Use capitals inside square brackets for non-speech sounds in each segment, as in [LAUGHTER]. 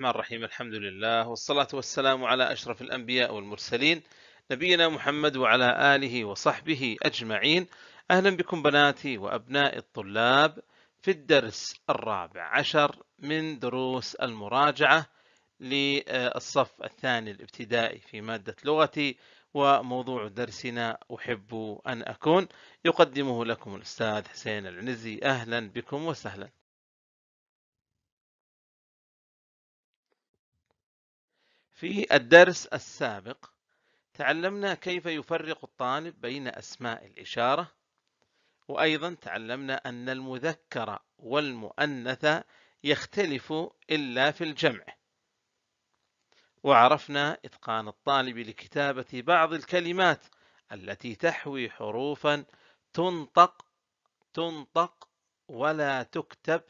الرحمن الرحيم الحمد لله والصلاة والسلام على أشرف الأنبياء والمرسلين نبينا محمد وعلى آله وصحبه أجمعين أهلا بكم بناتي وأبناء الطلاب في الدرس الرابع عشر من دروس المراجعة للصف الثاني الابتدائي في مادة لغتي وموضوع درسنا أحب أن أكون يقدمه لكم الأستاذ حسين العنزي أهلا بكم وسهلا في الدرس السابق تعلمنا كيف يفرق الطالب بين أسماء الإشارة وأيضا تعلمنا أن المذكر والمؤنث يختلف إلا في الجمع وعرفنا إتقان الطالب لكتابة بعض الكلمات التي تحوي حروفا تنطق تنطق ولا تكتب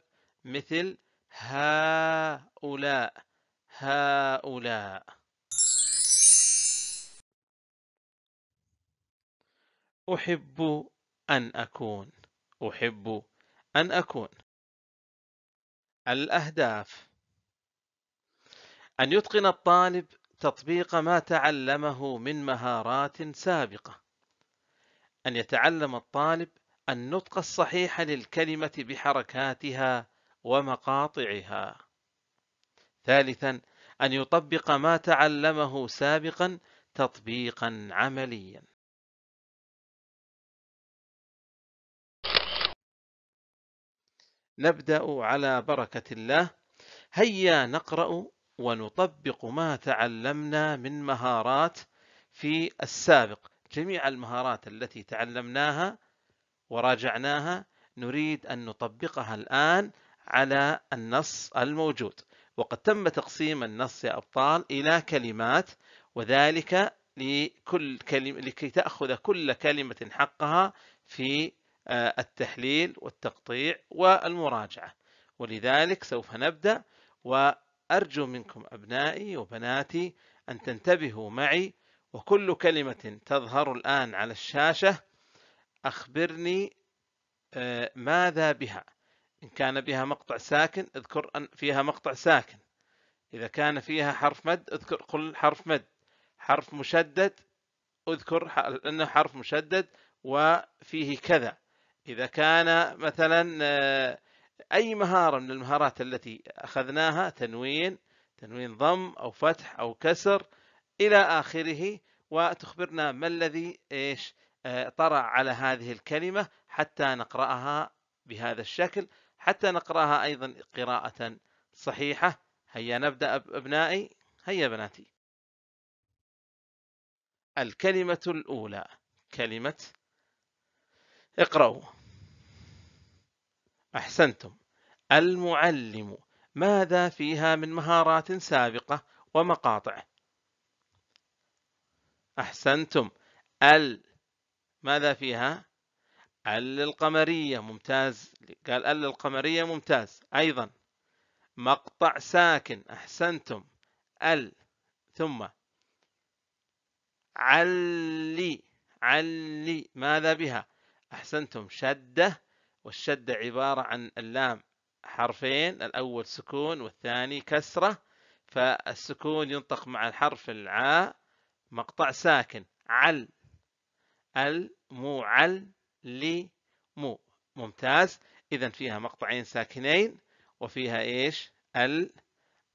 مثل هؤلاء هؤلاء أحب أن أكون أحب أن أكون الأهداف أن يتقن الطالب تطبيق ما تعلمه من مهارات سابقة أن يتعلم الطالب النطق الصحيح للكلمة بحركاتها ومقاطعها ثالثا أن يطبق ما تعلمه سابقا تطبيقا عمليا نبدأ على بركة الله هيا نقرأ ونطبق ما تعلمنا من مهارات في السابق جميع المهارات التي تعلمناها وراجعناها نريد أن نطبقها الآن على النص الموجود وقد تم تقسيم النص يا أبطال إلى كلمات وذلك لكل كلمة لكي تأخذ كل كلمة حقها في آه، التحليل والتقطيع والمراجعة ولذلك سوف نبدأ وأرجو منكم أبنائي وبناتي أن تنتبهوا معي وكل كلمة تظهر الآن على الشاشة أخبرني آه، ماذا بها إن كان بها مقطع ساكن اذكر أن فيها مقطع ساكن إذا كان فيها حرف مد اذكر قل حرف مد حرف مشدد اذكر أنه حرف مشدد وفيه كذا إذا كان مثلا آه، أي مهارة من المهارات التي أخذناها تنوين تنوين ضم أو فتح أو كسر إلى آخره وتخبرنا ما الذي إيش آه، طرأ على هذه الكلمة حتى نقرأها بهذا الشكل حتى نقراها أيضا قراءة صحيحة هيا نبدأ بأبنائي هيا بناتي الكلمة الأولى كلمة اقرأوا أحسنتم المعلم ماذا فيها من مهارات سابقة ومقاطع أحسنتم ال ماذا فيها ال القمرية ممتاز قال ال القمرية ممتاز أيضا مقطع ساكن أحسنتم ال ثم علي علي ماذا بها أحسنتم شدة والشدة عبارة عن اللام حرفين الأول سكون والثاني كسرة فالسكون ينطق مع الحرف العاء مقطع ساكن عل ال مو عل لمو ممتاز إذا فيها مقطعين ساكنين وفيها إيش ال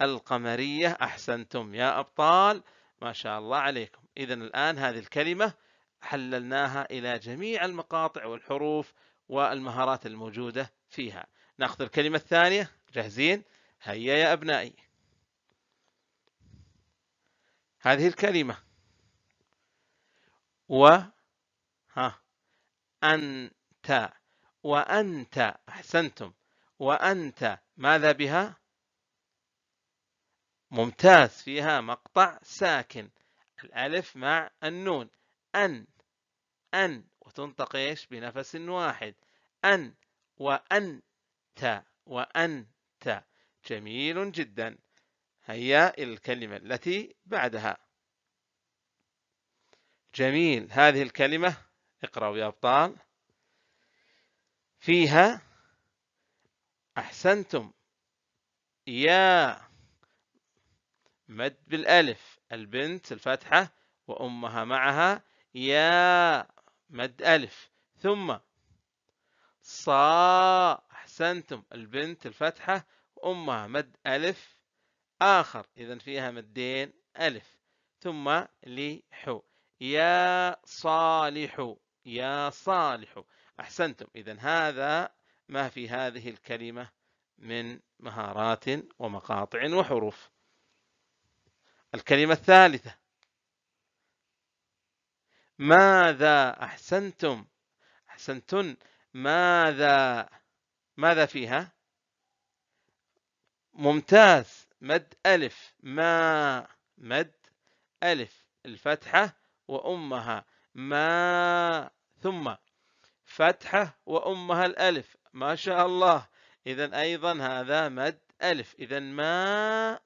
القمرية أحسنتم يا أبطال ما شاء الله عليكم إذا الآن هذه الكلمة حللناها إلى جميع المقاطع والحروف والمهارات الموجودة فيها ناخذ الكلمة الثانية جاهزين هيا يا أبنائي هذه الكلمة و أنت وأنت أحسنتم وأنت ماذا بها؟ ممتاز فيها مقطع ساكن الألف مع النون أن أن وتنطق إيش بنفس واحد أن وأنت وأنت جميل جدا هيا إلى الكلمة التي بعدها جميل هذه الكلمة اقرأوا يا أبطال فيها أحسنتم يا مد بالألف البنت الفتحة وأمها معها يا مد ألف ثم صا أحسنتم البنت الفتحة وأمها مد ألف آخر إذا فيها مدين ألف ثم لحو يا صالحو يا صالح أحسنتم إذا هذا ما في هذه الكلمة من مهارات ومقاطع وحروف الكلمة الثالثة ماذا أحسنتم أحسنتن ماذا ماذا فيها ممتاز مد ألف ما مد ألف الفتحة وأمها ما ثم فتحة وأمها الألف ما شاء الله إذا أيضا هذا مد ألف إذا ما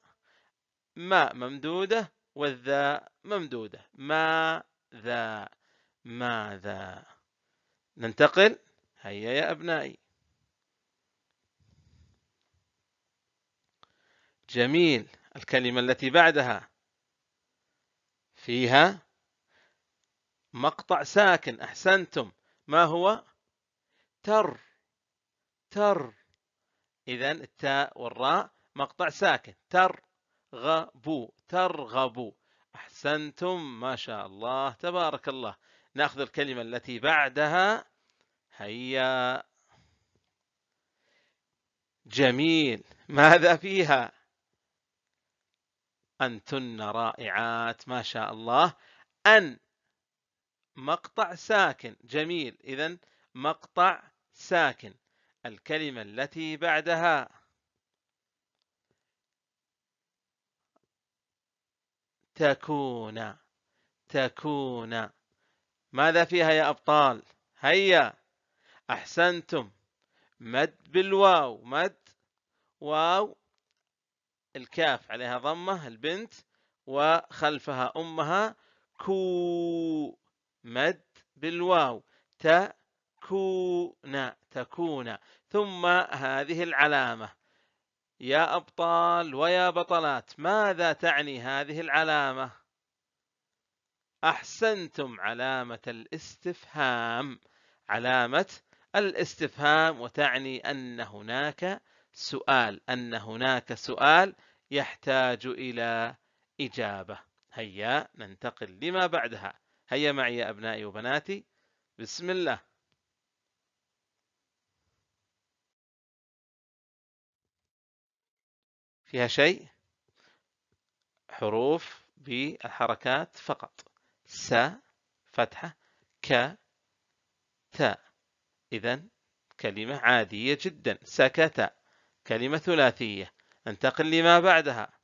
ما ممدودة والذاء ممدودة ماذا ماذا ننتقل هيا يا أبنائي جميل الكلمة التي بعدها فيها مقطع ساكن أحسنتم ما هو تر تر إذا التاء والراء مقطع ساكن تر غبو ترغبوا أحسنتم ما شاء الله تبارك الله ناخذ الكلمة التي بعدها هيا جميل ماذا فيها أنتن رائعات ما شاء الله أن مقطع ساكن جميل إذا مقطع ساكن الكلمة التي بعدها تكون تكون ماذا فيها يا أبطال هيا أحسنتم مد بالواو مد واو الكاف عليها ضمة البنت وخلفها أمها كو مد بالواو تكون تكون ثم هذه العلامة يا أبطال ويا بطلات ماذا تعني هذه العلامة؟ أحسنتم علامة الاستفهام علامة الاستفهام وتعني أن هناك سؤال أن هناك سؤال يحتاج إلى إجابة هيا ننتقل لما بعدها هيا معي يا أبنائي وبناتي بسم الله فيها شيء حروف بالحركات فقط س فتحة ك ت إذا كلمة عادية جدا سكت كلمة ثلاثية انتقل لما بعدها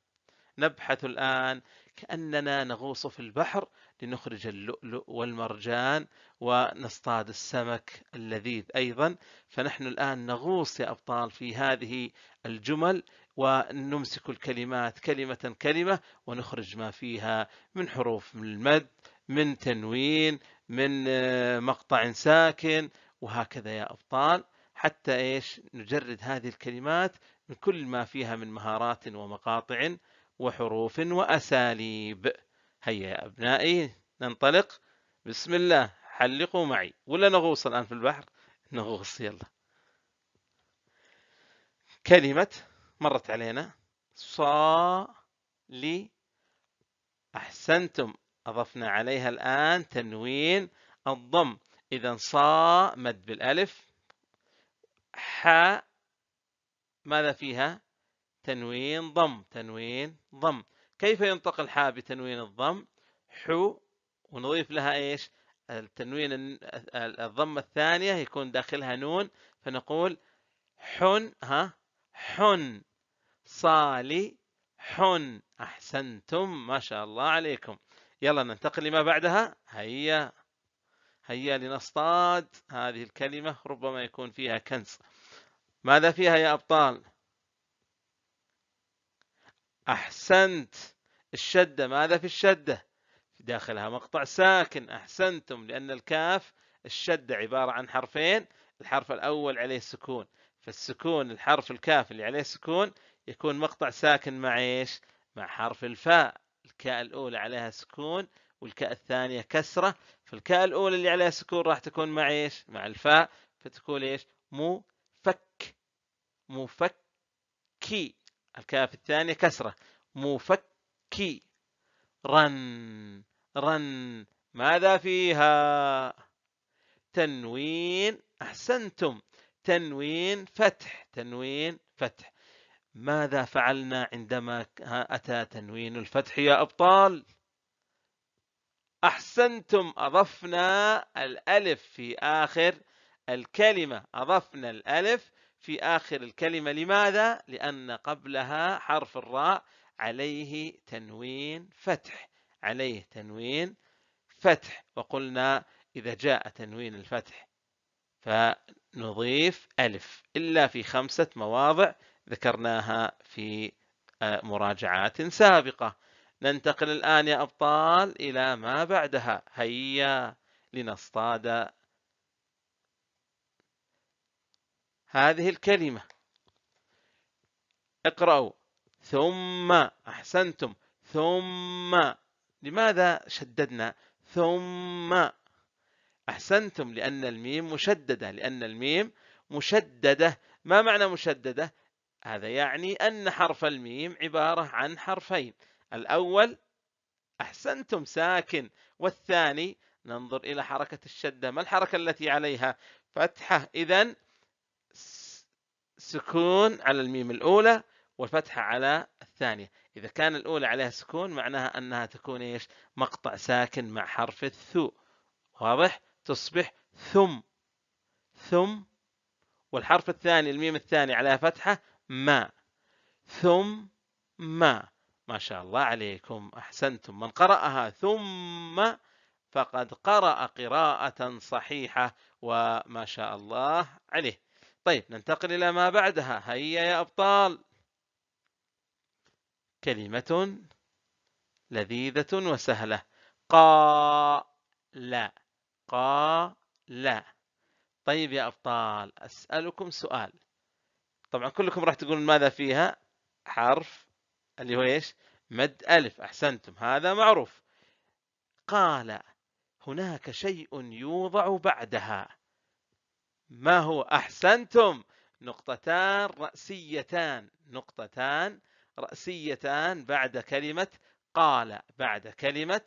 نبحث الآن كأننا نغوص في البحر لنخرج اللؤلؤ والمرجان ونصطاد السمك اللذيذ أيضا فنحن الآن نغوص يا أبطال في هذه الجمل ونمسك الكلمات كلمة كلمة ونخرج ما فيها من حروف من المد من تنوين من آه، مقطع ساكن وهكذا يا أبطال حتى إيش نجرد هذه الكلمات من كل ما فيها من مهارات ومقاطع وحروف وأساليب هيا يا أبنائي ننطلق بسم الله حلقوا معي ولا نغوص الآن في البحر نغوص يلا كلمة مرت علينا لي أحسنتم أضفنا عليها الآن تنوين الضم إذا صا مد بالألف حاء ماذا فيها تنوين ضم تنوين ضم كيف ينطق الحاء بتنوين الضم حو ونضيف لها ايش التنوين الضمة الثانية يكون داخلها نون فنقول حن ها حن صالي حن أحسنتم ما شاء الله عليكم يلا ننتقل لما بعدها هيا هيا لنصطاد هذه الكلمة ربما يكون فيها كنز ماذا فيها يا أبطال أحسنت الشدة ماذا في الشدة داخلها مقطع ساكن أحسنتم لأن الكاف الشدة عبارة عن حرفين الحرف الأول عليه سكون فالسكون الحرف الكاف اللي عليه سكون يكون مقطع ساكن مع إيش مع حرف الفاء الكاء الأولى عليها سكون والكاء الثانية كسرة فالكاء الأولى اللي عليها سكون راح تكون مع إيش مع الفاء فتكون إيش مو فك مفكي الكاف الثانية كسرة مفكي رن رن ماذا فيها تنوين أحسنتم تنوين فتح تنوين فتح ماذا فعلنا عندما أتى تنوين الفتح يا أبطال أحسنتم أضفنا الألف في آخر الكلمة أضفنا الألف في آخر الكلمة لماذا؟ لأن قبلها حرف الراء عليه تنوين فتح عليه تنوين فتح وقلنا إذا جاء تنوين الفتح فنضيف ألف إلا في خمسة مواضع ذكرناها في آه، مراجعات سابقة ننتقل الآن يا أبطال إلى ما بعدها هيا لنصطاد هذه الكلمة اقرأوا ثم أحسنتم ثم لماذا شددنا ثم أحسنتم لأن الميم مشددة لأن الميم مشددة ما معنى مشددة؟ هذا يعني أن حرف الميم عبارة عن حرفين الأول أحسنتم ساكن والثاني ننظر إلى حركة الشدة ما الحركة التي عليها فتحة إذا سكون على الميم الأولى والفتحة على الثانية إذا كان الأولى عليها سكون معناها أنها تكون إيش مقطع ساكن مع حرف الثو واضح تصبح ثم ثم والحرف الثاني الميم الثاني عليها فتحة ما ثم ما ما شاء الله عليكم أحسنتم من قرأها ثم فقد قرأ قراءة صحيحة وما شاء الله عليه طيب ننتقل إلى ما بعدها هيا يا أبطال كلمة لذيذة وسهلة قا لا قا لا طيب يا أبطال أسألكم سؤال طبعا كلكم راح تقولون ماذا فيها حرف اللي هو إيش مد ألف أحسنتم هذا معروف قال هناك شيء يوضع بعدها ما هو أحسنتم نقطتان رأسيتان نقطتان رأسيتان بعد كلمة قال بعد كلمة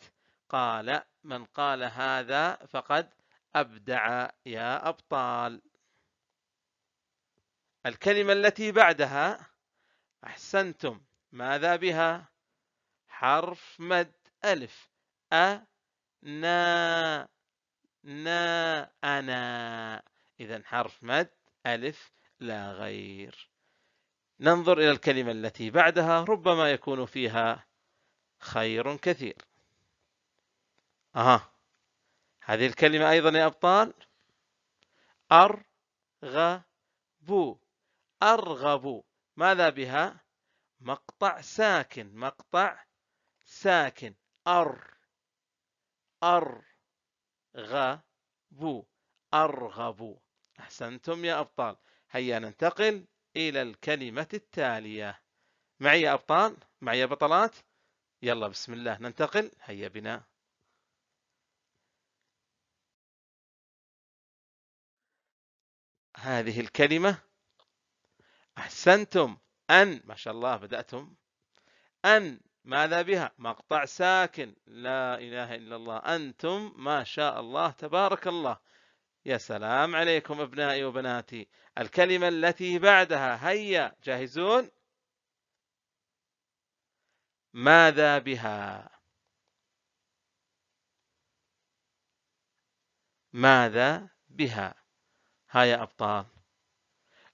قال من قال هذا فقد أبدع يا أبطال الكلمة التي بعدها أحسنتم ماذا بها حرف مد ألف أ نا نا أنا إذا حرف مد ألف لا غير ننظر إلى الكلمة التي بعدها ربما يكون فيها خير كثير أها هذه الكلمة أيضا يا أبطال أرغب أرغب ماذا بها مقطع ساكن مقطع ساكن أر بو أرغب أحسنتم يا أبطال هيا ننتقل إلى الكلمة التالية معي يا أبطال معي يا بطلات يلا بسم الله ننتقل هيا بنا هذه الكلمة أحسنتم أن ما شاء الله بدأتم أن ماذا بها مقطع ساكن لا إله إلا الله أنتم ما شاء الله تبارك الله يا سلام عليكم أبنائي وبناتي الكلمة التي بعدها هيا جاهزون ماذا بها ماذا بها ها يا أبطال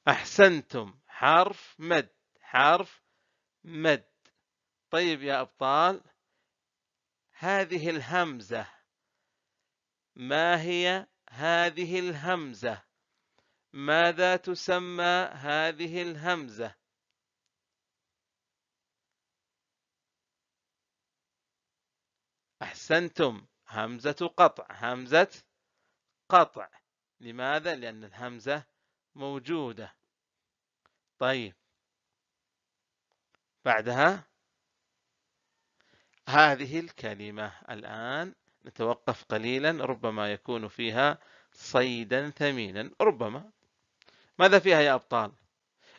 أحسنتم حرف مد حرف مد طيب يا أبطال هذه الهمزة ما هي هذه الهمزة ماذا تسمى هذه الهمزة أحسنتم همزة قطع همزة قطع لماذا؟ لأن الهمزة موجودة طيب بعدها هذه الكلمة الآن نتوقف قليلا ربما يكون فيها صيدا ثمينا ربما ماذا فيها يا أبطال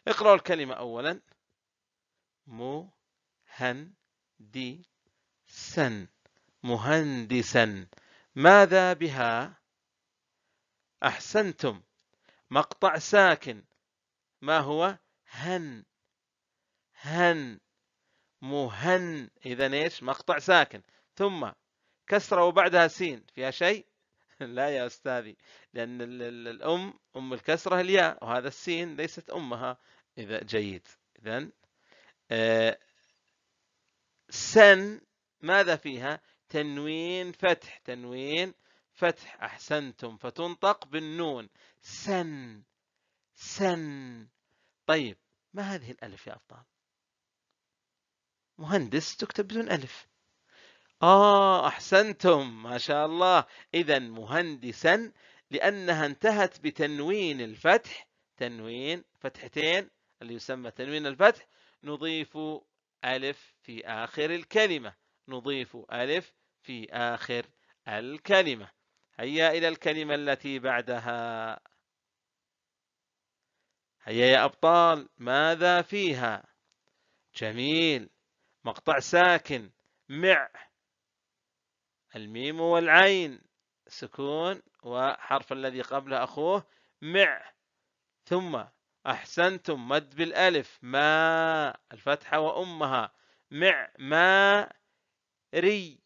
اقرأوا الكلمة أولا مهندسا مهندسا ماذا بها أحسنتم مقطع ساكن ما هو هن هن مهن إذا إيش مقطع ساكن ثم كسرة وبعدها سين فيها شيء [LAUGHS] لا يا أستاذي لأن الأم أم الكسرة الياء وهذا السين ليست أمها إذا جيد إذا آه، سن ماذا فيها تنوين فتح تنوين فتح أحسنتم فتنطق بالنون سن سن طيب ما هذه الألف يا أبطال مهندس تكتب بدون ألف آه أحسنتم ما شاء الله إذا مهندسا لأنها انتهت بتنوين الفتح تنوين فتحتين اللي يسمى تنوين الفتح نضيف ألف في آخر الكلمة نضيف ألف في آخر الكلمة هيا إلى الكلمة التي بعدها هيا يا أبطال ماذا فيها جميل مقطع ساكن مع الميم والعين سكون وحرف الذي قبله أخوه مع ثم أحسنتم مد بالألف ما الفتحة وأمها مع ما ري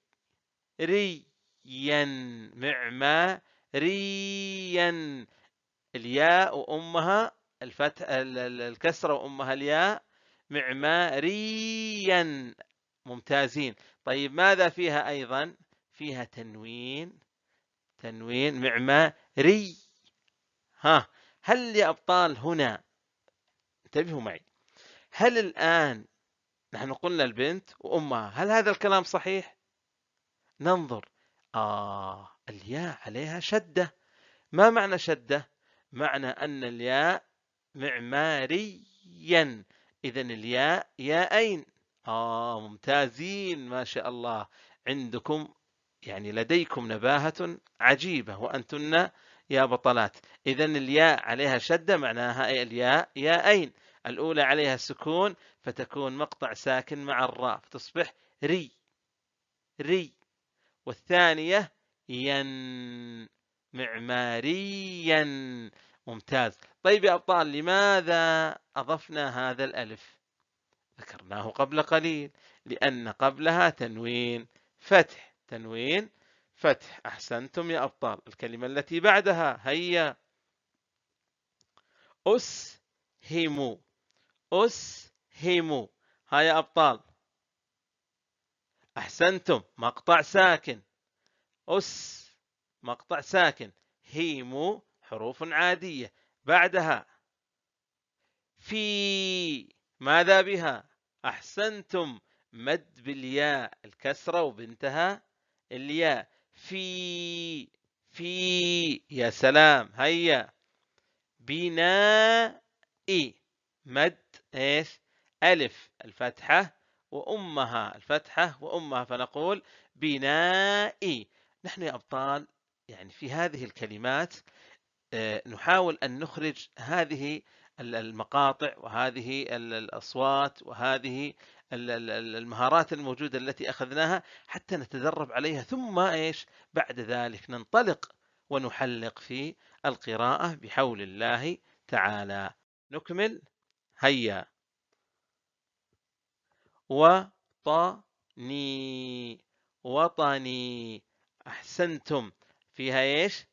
ريا مع ما ريا الياء وأمها الفتح الكسرة وأمها الياء معماريا ممتازين طيب ماذا فيها أيضا فيها تنوين تنوين معماري ها هل يا أبطال هنا انتبهوا معي هل الآن نحن قلنا البنت وأمها هل هذا الكلام صحيح ننظر آه الياء عليها شدة ما معنى شدة معنى أن الياء معماريا إذا الياء أين آه ممتازين ما شاء الله عندكم يعني لديكم نباهة عجيبة وأنتن يا بطلات إذا الياء عليها شدة معناها الياء أين الأولى عليها سكون فتكون مقطع ساكن مع الراء فتصبح ري ري والثانية ين معماريا ممتاز طيب يا أبطال لماذا أضفنا هذا الألف ذكرناه قبل قليل لأن قبلها تنوين فتح تنوين فتح أحسنتم يا أبطال الكلمة التي بعدها هيا أس هيمو أس ها يا أبطال أحسنتم مقطع ساكن أس مقطع ساكن هيمو حروف عادية بعدها في ماذا بها أحسنتم مد بالياء الكسرة وبنتها الياء في في يا سلام هيا بناء مد ايش الف الفتحه وامها الفتحه وامها فنقول بنائي نحن يا ابطال يعني في هذه الكلمات آه، نحاول ان نخرج هذه المقاطع وهذه الاصوات وهذه المهارات الموجودة التي أخذناها حتى نتدرب عليها ثم إيش بعد ذلك ننطلق ونحلق في القراءة بحول الله تعالى نكمل هيا وطني وطني أحسنتم فيها إيش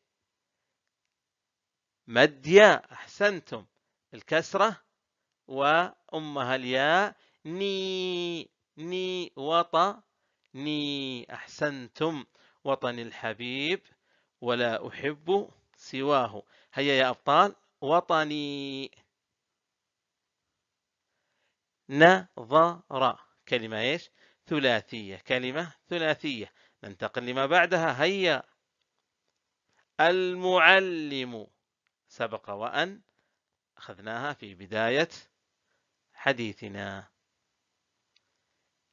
مديا أحسنتم الكسرة وأمها الياء ني ني ني أحسنتم وطني الحبيب ولا أحب سواه هيا يا أبطال وطني نظر كلمة إيش ثلاثية كلمة ثلاثية ننتقل لما بعدها هيا المعلم سبق وأن أخذناها في بداية حديثنا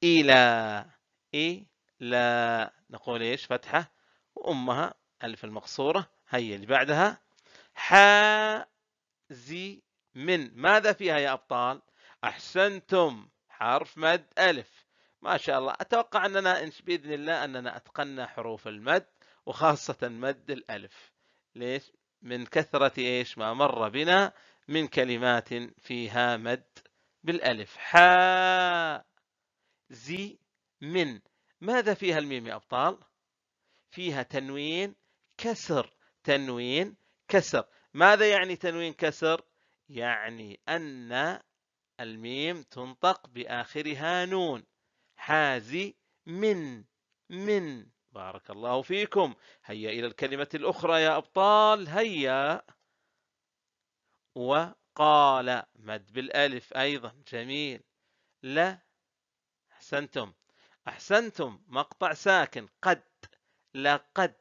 إلى إلى نقول إيش فتحة وأمها ألف المقصورة هيا اللي بعدها حازي من ماذا فيها يا أبطال أحسنتم حرف مد ألف ما شاء الله أتوقع أننا بإذن الله أننا أتقنا حروف المد وخاصة مد الألف ليش؟ من كثرة إيش ما مر بنا من كلمات فيها مد بالألف حا زي من ماذا فيها الميم يا أبطال؟ فيها تنوين كسر تنوين كسر ماذا يعني تنوين كسر؟ يعني أن الميم تنطق بآخرها نون حازي من من بارك الله فيكم هيا إلى الكلمة الأخرى يا أبطال هيا وقال مد بالألف أيضا جميل لا أحسنتم أحسنتم مقطع ساكن قد لقد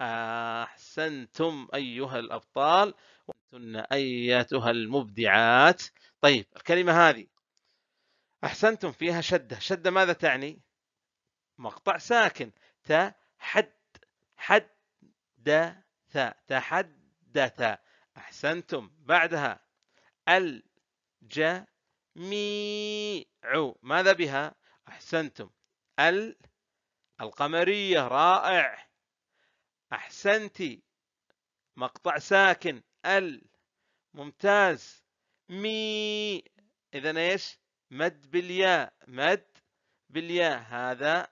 أحسنتم أيها الأبطال وأنتن أيتها المبدعات طيب الكلمة هذه أحسنتم فيها شدة شدة ماذا تعني؟ مقطع ساكن تحد حدث تحدث أحسنتم بعدها الجميع ماذا بها؟ أحسنتم ال القمرية رائع أحسنتي مقطع ساكن ال ممتاز مي إذا إيش مد بالياء مد بالياء هذا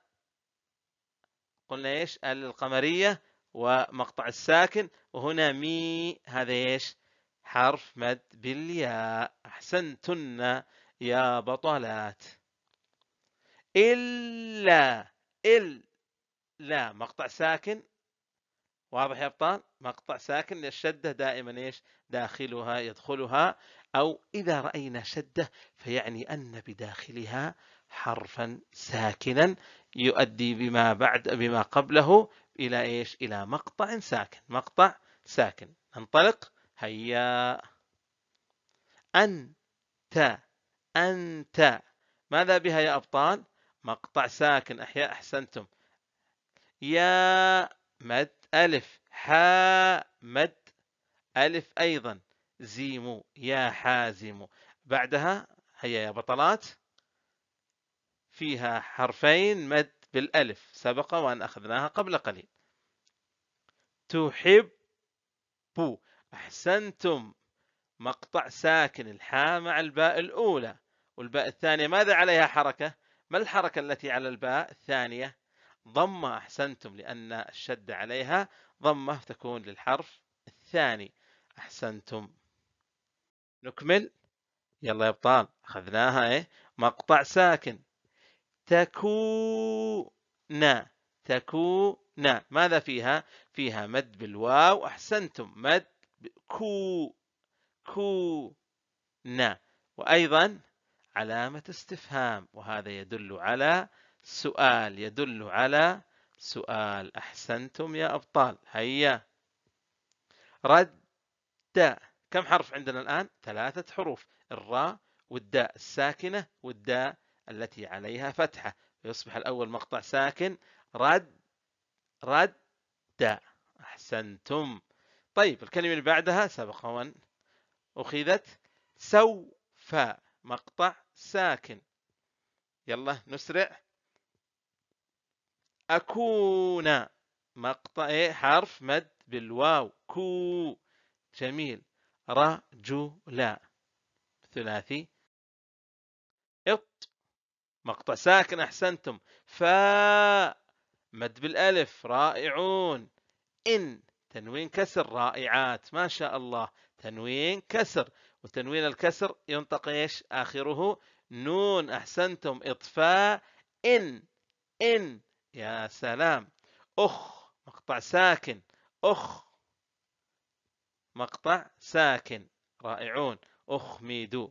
قلنا إيش ال القمرية ومقطع الساكن وهنا مي هذا إيش حرف مد بالياء أحسنتن يا بطلات إلا إلا مقطع ساكن واضح يا أبطال مقطع ساكن الشدة دائما إيش داخلها يدخلها أو إذا رأينا شدة فيعني أن بداخلها حرفا ساكنا يؤدي بما بعد بما قبله إلى إيش إلى مقطع ساكن مقطع ساكن ننطلق هيا أنت أنت ماذا بها يا أبطال مقطع ساكن أحياء أحسنتم يا مد ألف حا مد ألف أيضا زيمو يا حازمو بعدها هيا يا بطلات فيها حرفين مد بالألف سبق وأن أخذناها قبل قليل تحب أحسنتم مقطع ساكن الحاء مع الباء الأولى والباء الثانية ماذا عليها حركة ما الحركة التي على الباء الثانية ضمة أحسنتم لأن الشدة عليها ضمة تكون للحرف الثاني أحسنتم نكمل يلا يا ابطال اخذناها ايه مقطع ساكن تكونا تكونا ماذا فيها فيها مد بالواو احسنتم مد كو كونا وايضا علامة استفهام وهذا يدل على سؤال يدل على سؤال أحسنتم يا أبطال هيا رد كم حرف عندنا الآن؟ ثلاثة حروف الراء والداء الساكنة والداء التي عليها فتحة يصبح الأول مقطع ساكن رد رد داء أحسنتم طيب الكلمة اللي بعدها سبق وأن أخذت سوف مقطع ساكن يلا نسرع أكون مقطع إيه حرف مد بالواو كو جميل رجلا ثلاثي إط مقطع ساكن أحسنتم فا مد بالألف رائعون إن تنوين كسر رائعات ما شاء الله تنوين كسر وتنوين الكسر ينطق ايش اخره نون احسنتم اطفاء ان ان يا سلام اخ مقطع ساكن اخ مقطع ساكن رائعون ميدو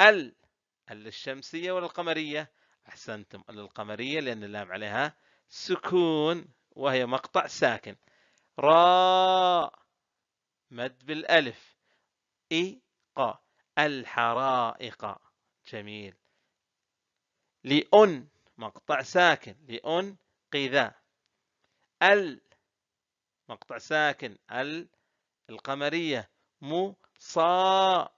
ال الشمسيه والقمريه احسنتم القمريه لان اللام عليها سكون وهي مقطع ساكن را مد بالالف إيق الحرائق جميل لأن مقطع ساكن لأن قذا ال مقطع ساكن ال القمرية مو صا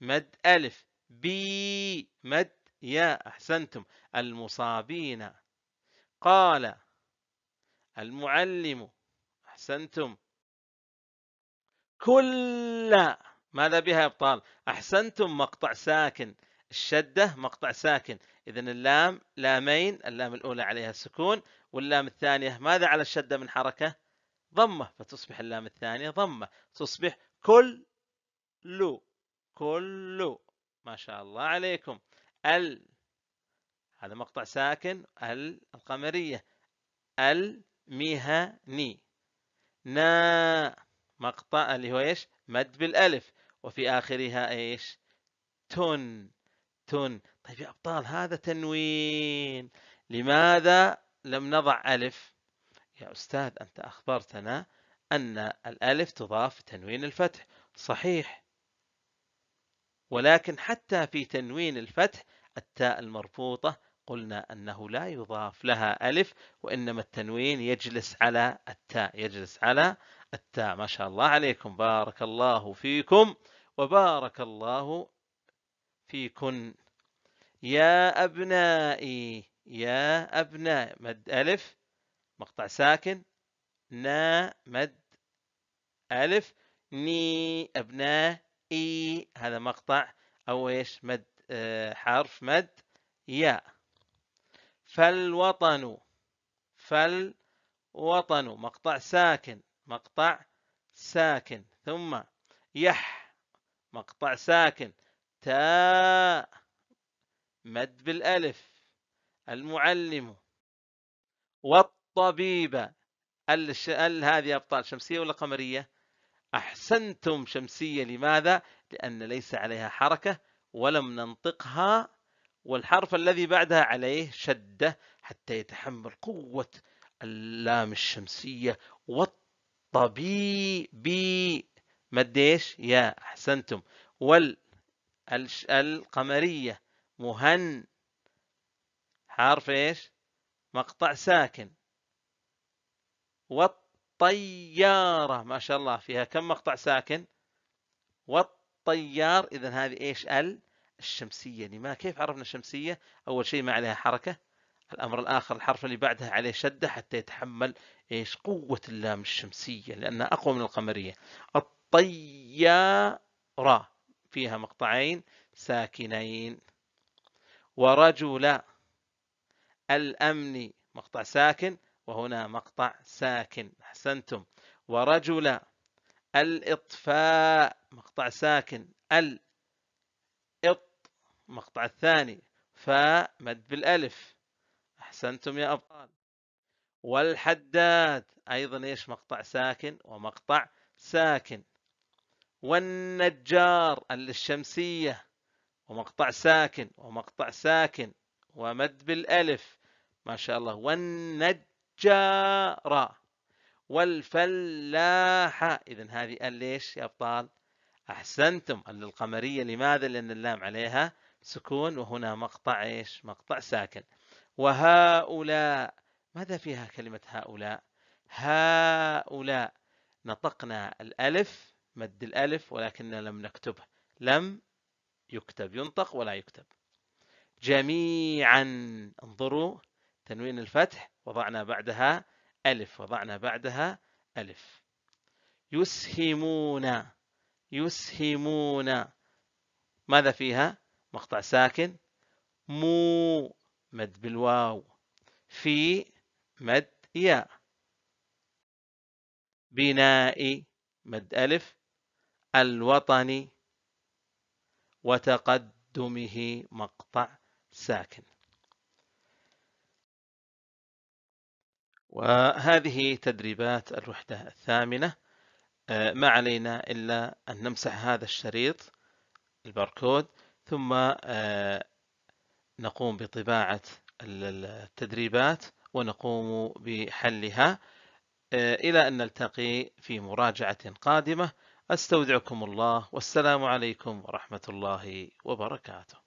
مد ألف بي مد يا أحسنتم المصابين قال المعلم أحسنتم كل ماذا بها ابطال احسنتم مقطع ساكن الشده مقطع ساكن اذا اللام لامين اللام الاولى عليها سكون واللام الثانيه ماذا على الشده من حركه ضمه فتصبح اللام الثانيه ضمه تصبح كل لو كل ما شاء الله عليكم ال هذا مقطع ساكن ال القمريه المهني نا مقطع اللي هو ايش مد بالالف وفي اخرها ايش تن تن طيب يا ابطال هذا تنوين لماذا لم نضع الف يا استاذ انت اخبرتنا ان الالف تضاف تنوين الفتح صحيح ولكن حتى في تنوين الفتح التاء المربوطه قلنا أنه لا يضاف لها ألف وإنما التنوين يجلس على التاء يجلس على التاء ما شاء الله عليكم بارك الله فيكم وبارك الله فيكن يا أبنائي يا أبناء مد ألف مقطع ساكن نا مد ألف ني أبنائي هذا مقطع أو إيش مد آه، حرف مد ياء فالوطن فالوطن مقطع ساكن مقطع ساكن ثم يح مقطع ساكن تاء مد بالألف المعلم والطبيب ال هذه أبطال شمسية ولا قمرية؟ أحسنتم شمسية لماذا؟ لأن ليس عليها حركة ولم ننطقها والحرف الذي بعدها عليه شدة حتى يتحمل قوة اللام الشمسية والطبي بي مديش يا أحسنتم والقمرية مهن حرف إيش مقطع ساكن والطيارة ما شاء الله فيها كم مقطع ساكن والطيار إذا هذه إيش ال الشمسية يعني ما كيف عرفنا الشمسية أول شيء ما عليها حركة الأمر الآخر الحرف اللي بعدها عليه شدة حتى يتحمل إيش قوة اللام الشمسية لأنها أقوى من القمرية الطيارة فيها مقطعين ساكنين ورجل الأمن مقطع ساكن وهنا مقطع ساكن أحسنتم ورجل الإطفاء مقطع ساكن ال المقطع الثاني فاء مد بالالف احسنتم يا ابطال والحداد ايضا ايش مقطع ساكن ومقطع ساكن والنجار الشمسيه ومقطع ساكن ومقطع ساكن ومد بالالف ما شاء الله والنجار والفلاحة إذا هذه ال ايش يا أبطال أحسنتم ال القمرية لماذا لأن اللام عليها سكون وهنا مقطع ايش مقطع ساكن وهؤلاء ماذا فيها كلمة هؤلاء هؤلاء نطقنا الألف مد الألف ولكننا لم نكتبه لم يكتب ينطق ولا يكتب جميعا انظروا تنوين الفتح وضعنا بعدها ألف وضعنا بعدها ألف يسهمون يسهمون ماذا فيها مقطع ساكن مو مد بالواو في مد ياء بنائي مد ألف الوطني وتقدمه مقطع ساكن وهذه تدريبات الوحدة الثامنة آه، ما علينا إلا أن نمسح هذا الشريط الباركود ثم آه، نقوم بطباعة التدريبات ونقوم بحلها آه، إلى أن نلتقي في مراجعة قادمة أستودعكم الله والسلام عليكم ورحمة الله وبركاته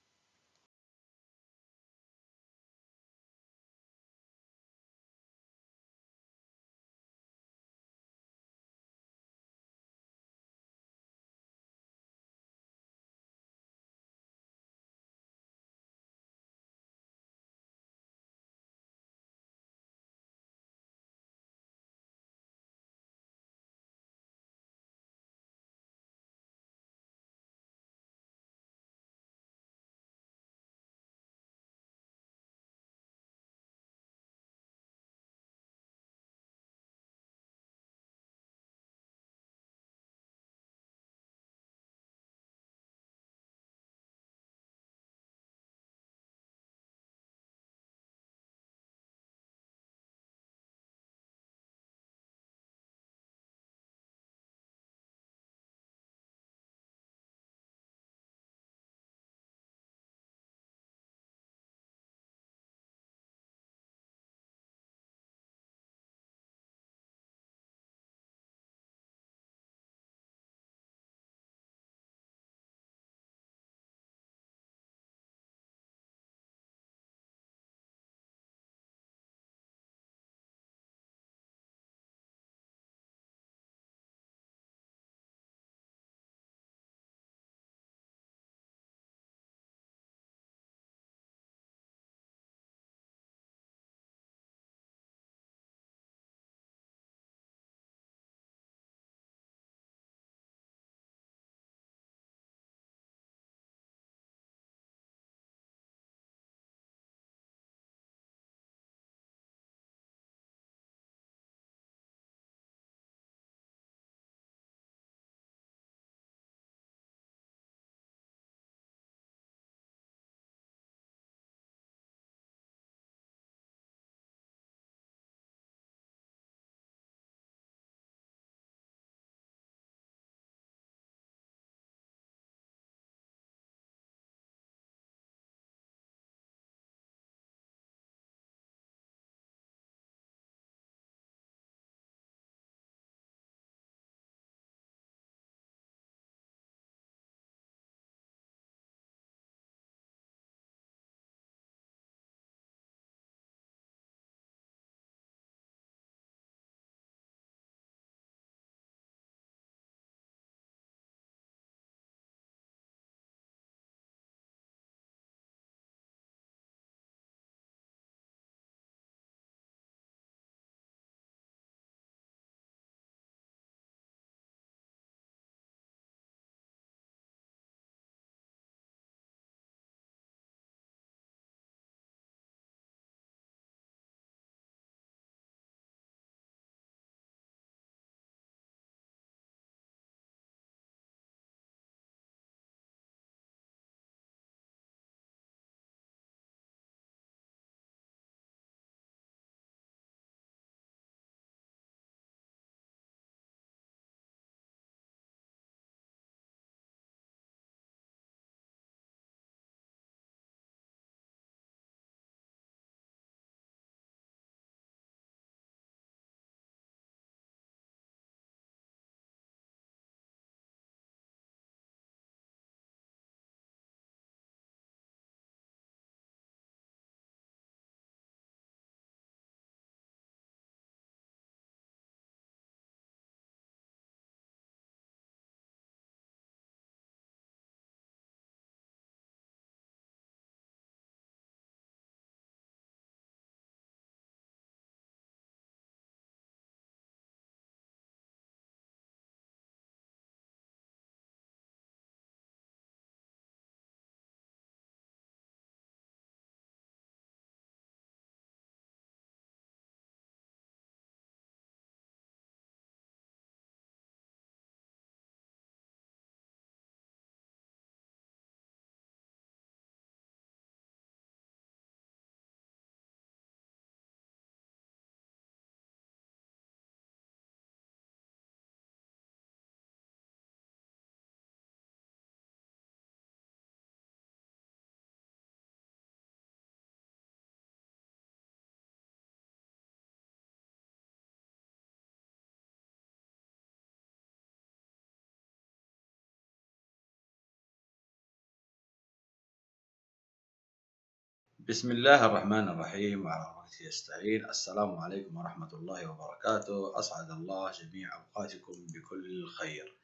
بسم الله الرحمن الرحيم وعلى الله يستعين السلام عليكم ورحمة الله وبركاته أسعد الله جميع أوقاتكم بكل خير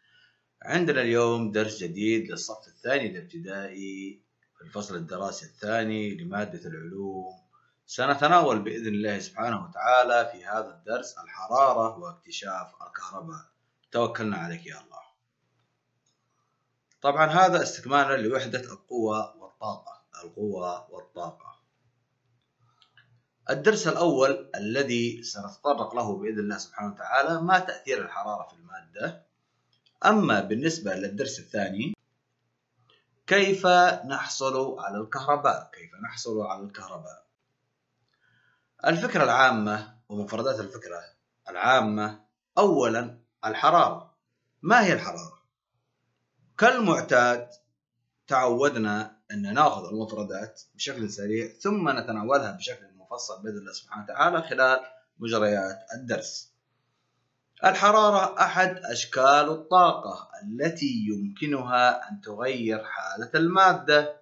عندنا اليوم درس جديد للصف الثاني الابتدائي في الفصل الدراسي الثاني لمادة العلوم سنتناول بإذن الله سبحانه وتعالى في هذا الدرس الحرارة واكتشاف الكهرباء توكلنا عليك يا الله طبعا هذا استكمالا لوحدة القوة والطاقة القوة والطاقة الدرس الأول الذي سنتطرق له بإذن الله سبحانه وتعالى ما تأثير الحرارة في المادة أما بالنسبة للدرس الثاني كيف نحصل على الكهرباء كيف نحصل على الكهرباء الفكرة العامة ومفردات الفكرة العامة أولا الحرارة ما هي الحرارة كالمعتاد تعودنا أن نأخذ المفردات بشكل سريع ثم نتناولها بشكل مفصل باذن الله سبحانه وتعالى خلال مجريات الدرس. الحراره احد اشكال الطاقه التي يمكنها ان تغير حاله الماده.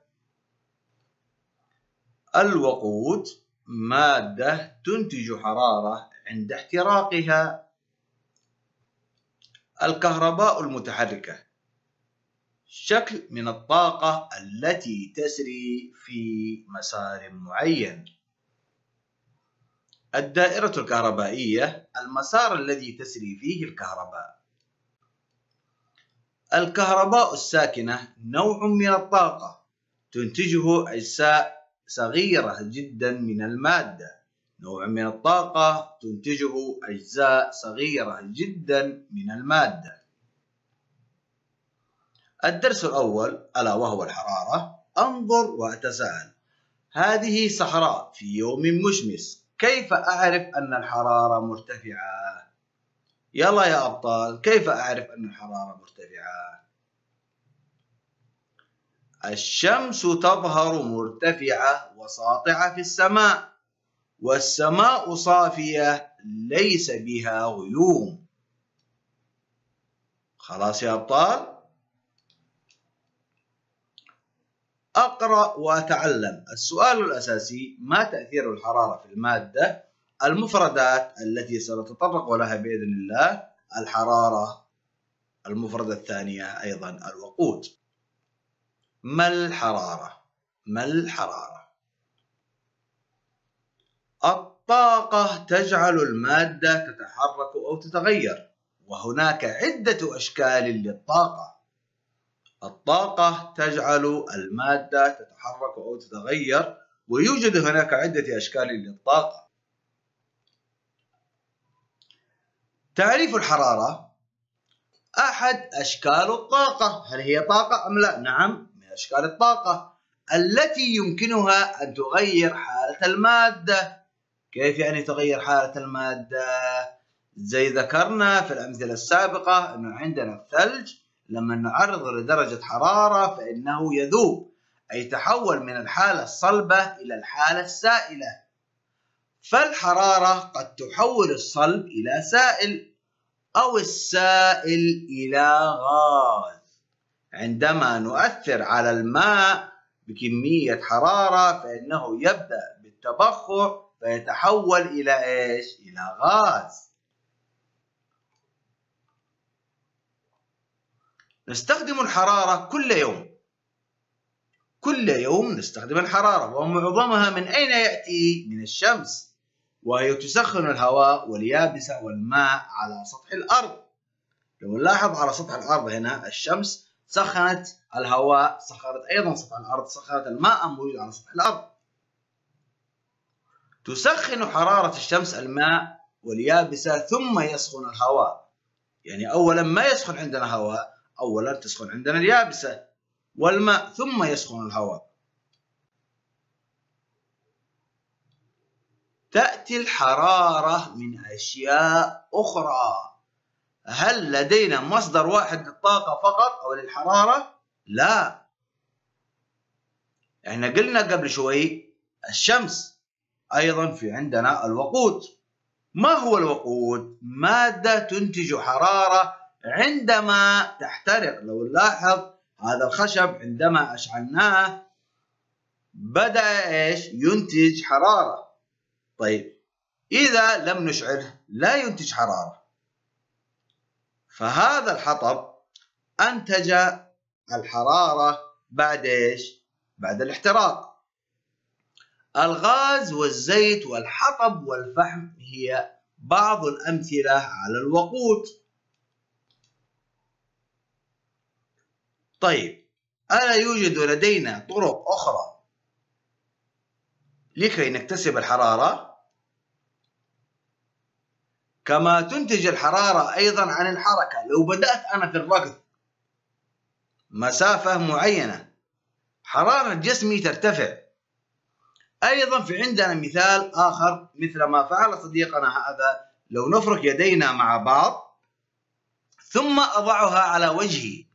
الوقود ماده تنتج حراره عند احتراقها. الكهرباء المتحركه شكل من الطاقة التي تسري في مسار معين الدائرة الكهربائية المسار الذي تسري فيه الكهرباء الكهرباء الساكنة نوع من الطاقة تنتجه أجزاء صغيرة جدا من المادة نوع من الطاقة تنتجه أجزاء صغيرة جدا من المادة الدرس الأول ألا وهو الحرارة أنظر وأتساءل هذه صحراء في يوم مشمس كيف أعرف أن الحرارة مرتفعة؟ يلا يا أبطال كيف أعرف أن الحرارة مرتفعة؟ الشمس تظهر مرتفعة وساطعة في السماء والسماء صافية ليس بها غيوم خلاص يا أبطال أقرأ وأتعلم السؤال الأساسي ما تأثير الحرارة في المادة المفردات التي سنتطرق لها بإذن الله الحرارة المفردة الثانية أيضا الوقود ما الحرارة ما الحرارة الطاقة تجعل المادة تتحرك أو تتغير وهناك عدة أشكال للطاقة الطاقة تجعل المادة تتحرك أو تتغير ويوجد هناك عدة أشكال للطاقة تعريف الحرارة أحد أشكال الطاقة هل هي طاقة أم لا؟ نعم من أشكال الطاقة التي يمكنها أن تغير حالة المادة كيف يعني تغير حالة المادة؟ زي ذكرنا في الأمثلة السابقة أنه عندنا الثلج لما نعرضه لدرجة حرارة فإنه يذوب أي تحول من الحالة الصلبة إلى الحالة السائلة فالحرارة قد تحول الصلب إلى سائل أو السائل إلى غاز عندما نؤثر على الماء بكمية حرارة فإنه يبدأ بالتبخر فيتحول إلى إيش؟ إلى غاز نستخدم الحرارة كل يوم كل يوم نستخدم الحرارة ومعظمها من أين يأتي؟ من الشمس وهي تسخن الهواء واليابسة والماء على سطح الأرض لو نلاحظ على سطح الأرض هنا الشمس سخنت الهواء سخنت أيضا سطح الأرض سخنت الماء الموجود على سطح الأرض تسخن حرارة الشمس الماء واليابسة ثم يسخن الهواء يعني أولا ما يسخن عندنا هواء أولا تسخن عندنا اليابسة والماء ثم يسخن الهواء تأتي الحرارة من أشياء أخرى هل لدينا مصدر واحد للطاقة فقط أو للحرارة؟ لا احنا قلنا قبل شوي الشمس أيضا في عندنا الوقود ما هو الوقود؟ مادة تنتج حرارة عندما تحترق لو نلاحظ هذا الخشب عندما أشعلناه بدأ إيش ينتج حرارة طيب إذا لم نشعله لا ينتج حرارة فهذا الحطب أنتج الحرارة بعد إيش بعد الاحتراق الغاز والزيت والحطب والفحم هي بعض الأمثلة على الوقود طيب ألا يوجد لدينا طرق أخرى لكي نكتسب الحرارة؟ كما تنتج الحرارة أيضا عن الحركة لو بدأت أنا في الركض مسافة معينة حرارة جسمي ترتفع أيضا في عندنا مثال آخر مثل ما فعل صديقنا هذا لو نفرك يدينا مع بعض ثم أضعها على وجهي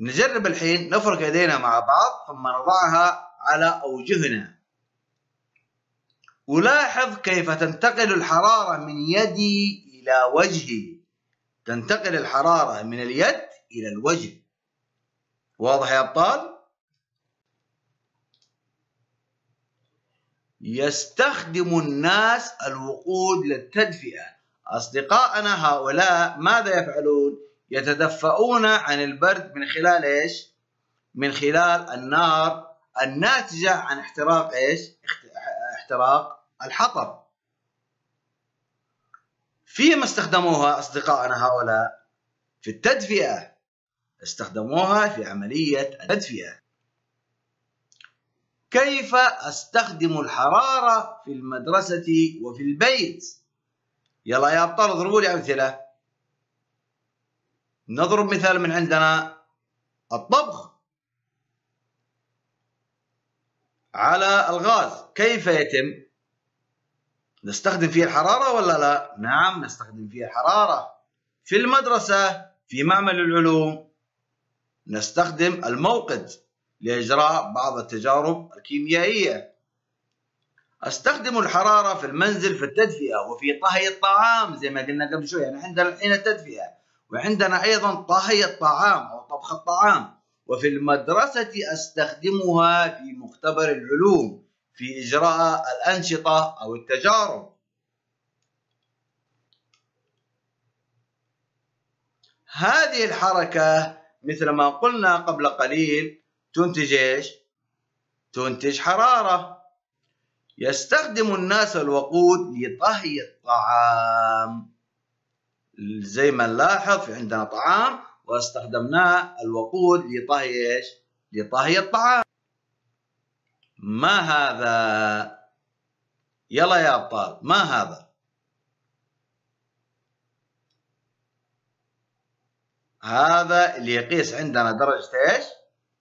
نجرب الحين نفرك يدينا مع بعض ثم نضعها على أوجهنا ولاحظ كيف تنتقل الحرارة من يدي إلى وجهي تنتقل الحرارة من اليد إلى الوجه واضح يا أبطال؟ يستخدم الناس الوقود للتدفئة أصدقائنا هؤلاء ماذا يفعلون؟ يتدفئون عن البرد من خلال ايش؟ من خلال النار الناتجه عن احتراق ايش؟ احتراق الحطب. فيما استخدموها اصدقائنا هؤلاء؟ في التدفئه. استخدموها في عمليه التدفئه. كيف استخدم الحراره في المدرسه وفي البيت؟ يلا يا ابطال اضربوا لي امثله. نضرب مثال من عندنا الطبخ على الغاز كيف يتم نستخدم فيه الحرارة ولا لا نعم نستخدم فيه الحرارة في المدرسة في معمل العلوم نستخدم الموقد لإجراء بعض التجارب الكيميائية استخدم الحرارة في المنزل في التدفئة وفي طهي الطعام زي ما قلنا قبل شوية يعني عندنا الحين التدفئة وعندنا أيضا طهي الطعام أو طبخ الطعام وفي المدرسة أستخدمها في مختبر العلوم في إجراء الأنشطة أو التجارب هذه الحركة مثل ما قلنا قبل قليل تنتج إيش؟ تنتج حرارة يستخدم الناس الوقود لطهي الطعام زي ما نلاحظ في عندنا طعام واستخدمنا الوقود لطهي ايش؟ لطهي الطعام ما هذا؟ يلا يا أبطال ما هذا؟ هذا اللي يقيس عندنا درجة ايش؟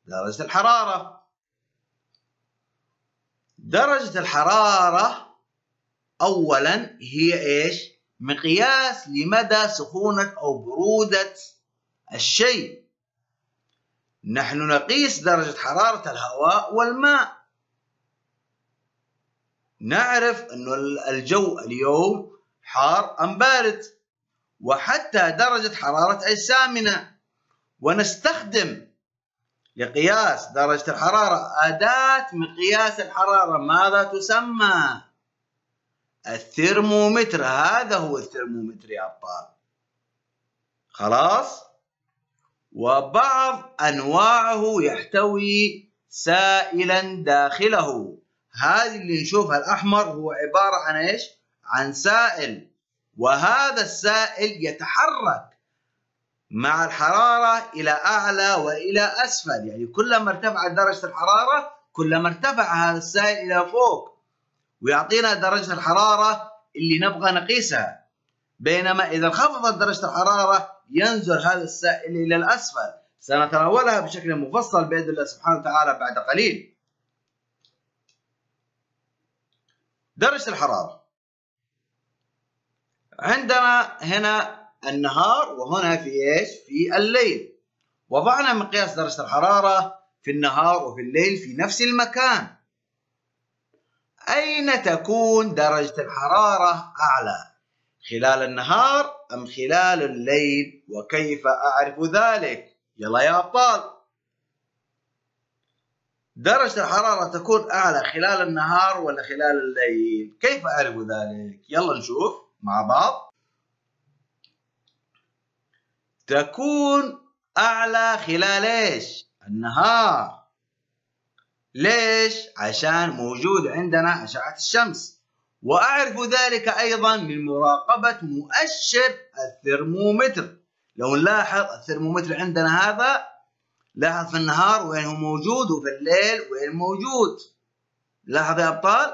درجة الحرارة درجة الحرارة أولا هي ايش؟ مقياس لمدى سخونة أو برودة الشيء نحن نقيس درجة حرارة الهواء والماء نعرف أن الجو اليوم حار أم بارد وحتى درجة حرارة أجسامنا ونستخدم لقياس درجة الحرارة أداة مقياس الحرارة ماذا تسمى؟ الثرمومتر هذا هو الثرمومتر يا أبطال خلاص وبعض أنواعه يحتوي سائلا داخله هذه اللي نشوفها الأحمر هو عبارة عن إيش؟ عن سائل وهذا السائل يتحرك مع الحرارة إلى أعلى وإلى أسفل يعني كلما ارتفعت درجة الحرارة كلما ارتفع هذا السائل إلى فوق ويعطينا درجة الحرارة اللي نبغى نقيسها بينما إذا انخفضت درجة الحرارة ينزل هذا السائل إلى الأسفل سنتناولها بشكل مفصل بإذن الله سبحانه وتعالى بعد قليل درجة الحرارة عندنا هنا النهار وهنا في إيش؟ في الليل وضعنا مقياس درجة الحرارة في النهار وفي الليل في نفس المكان أين تكون درجة الحرارة أعلى خلال النهار أم خلال الليل وكيف أعرف ذلك يلا يا أبطال درجة الحرارة تكون أعلى خلال النهار ولا خلال الليل كيف أعرف ذلك يلا نشوف مع بعض تكون أعلى خلال إيش النهار ليش؟ عشان موجود عندنا أشعة الشمس وأعرف ذلك أيضا من مراقبة مؤشر الثرمومتر لو نلاحظ الثرمومتر عندنا هذا لاحظ في النهار وين هو موجود وفي الليل وين موجود لاحظ يا أبطال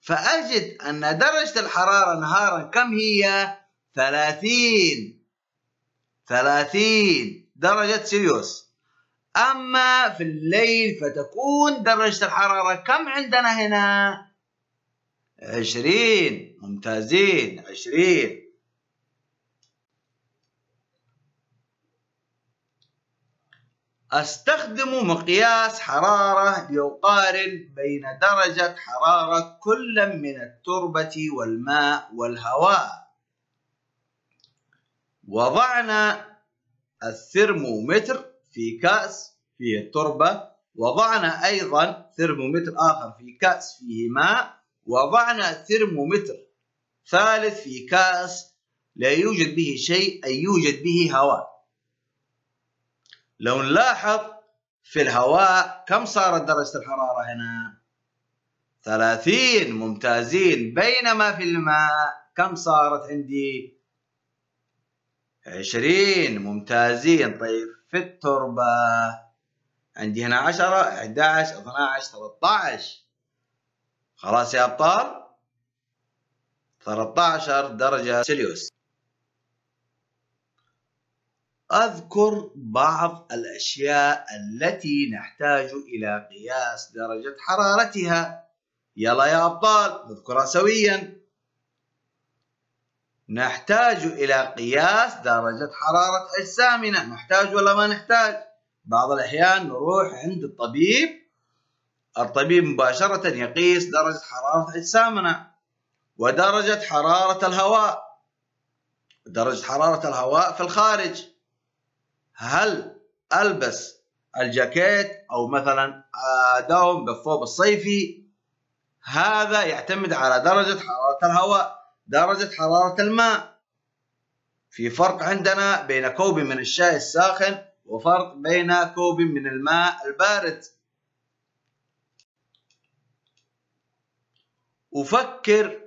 فأجد أن درجة الحرارة نهارا كم هي؟ 30 30 درجة سيليوس أما في الليل فتكون درجة الحرارة كم عندنا هنا؟ عشرين ممتازين عشرين أستخدم مقياس حرارة يقارن بين درجة حرارة كل من التربة والماء والهواء وضعنا الثرمومتر في كأس فيه التربة وضعنا أيضا ثرمومتر آخر في كأس فيه ماء وضعنا ثرمومتر ثالث في كأس لا يوجد به شيء أي يوجد به هواء لو نلاحظ في الهواء كم صارت درجة الحرارة هنا؟ 30 ممتازين بينما في الماء كم صارت عندي؟ 20 ممتازين طيب في التربة عندي هنا 10 11 12 13 خلاص يا أبطال 13 درجة سليوس أذكر بعض الأشياء التي نحتاج إلى قياس درجة حرارتها يلا يا أبطال نذكرها سوياً نحتاج إلى قياس درجة حرارة أجسامنا نحتاج ولا ما نحتاج بعض الأحيان نروح عند الطبيب الطبيب مباشرة يقيس درجة حرارة أجسامنا ودرجة حرارة الهواء درجة حرارة الهواء في الخارج هل ألبس الجاكيت أو مثلا آه، داوم بالثوب الصيفي هذا يعتمد على درجة حرارة الهواء درجة حرارة الماء في فرق عندنا بين كوب من الشاي الساخن وفرق بين كوب من الماء البارد أفكر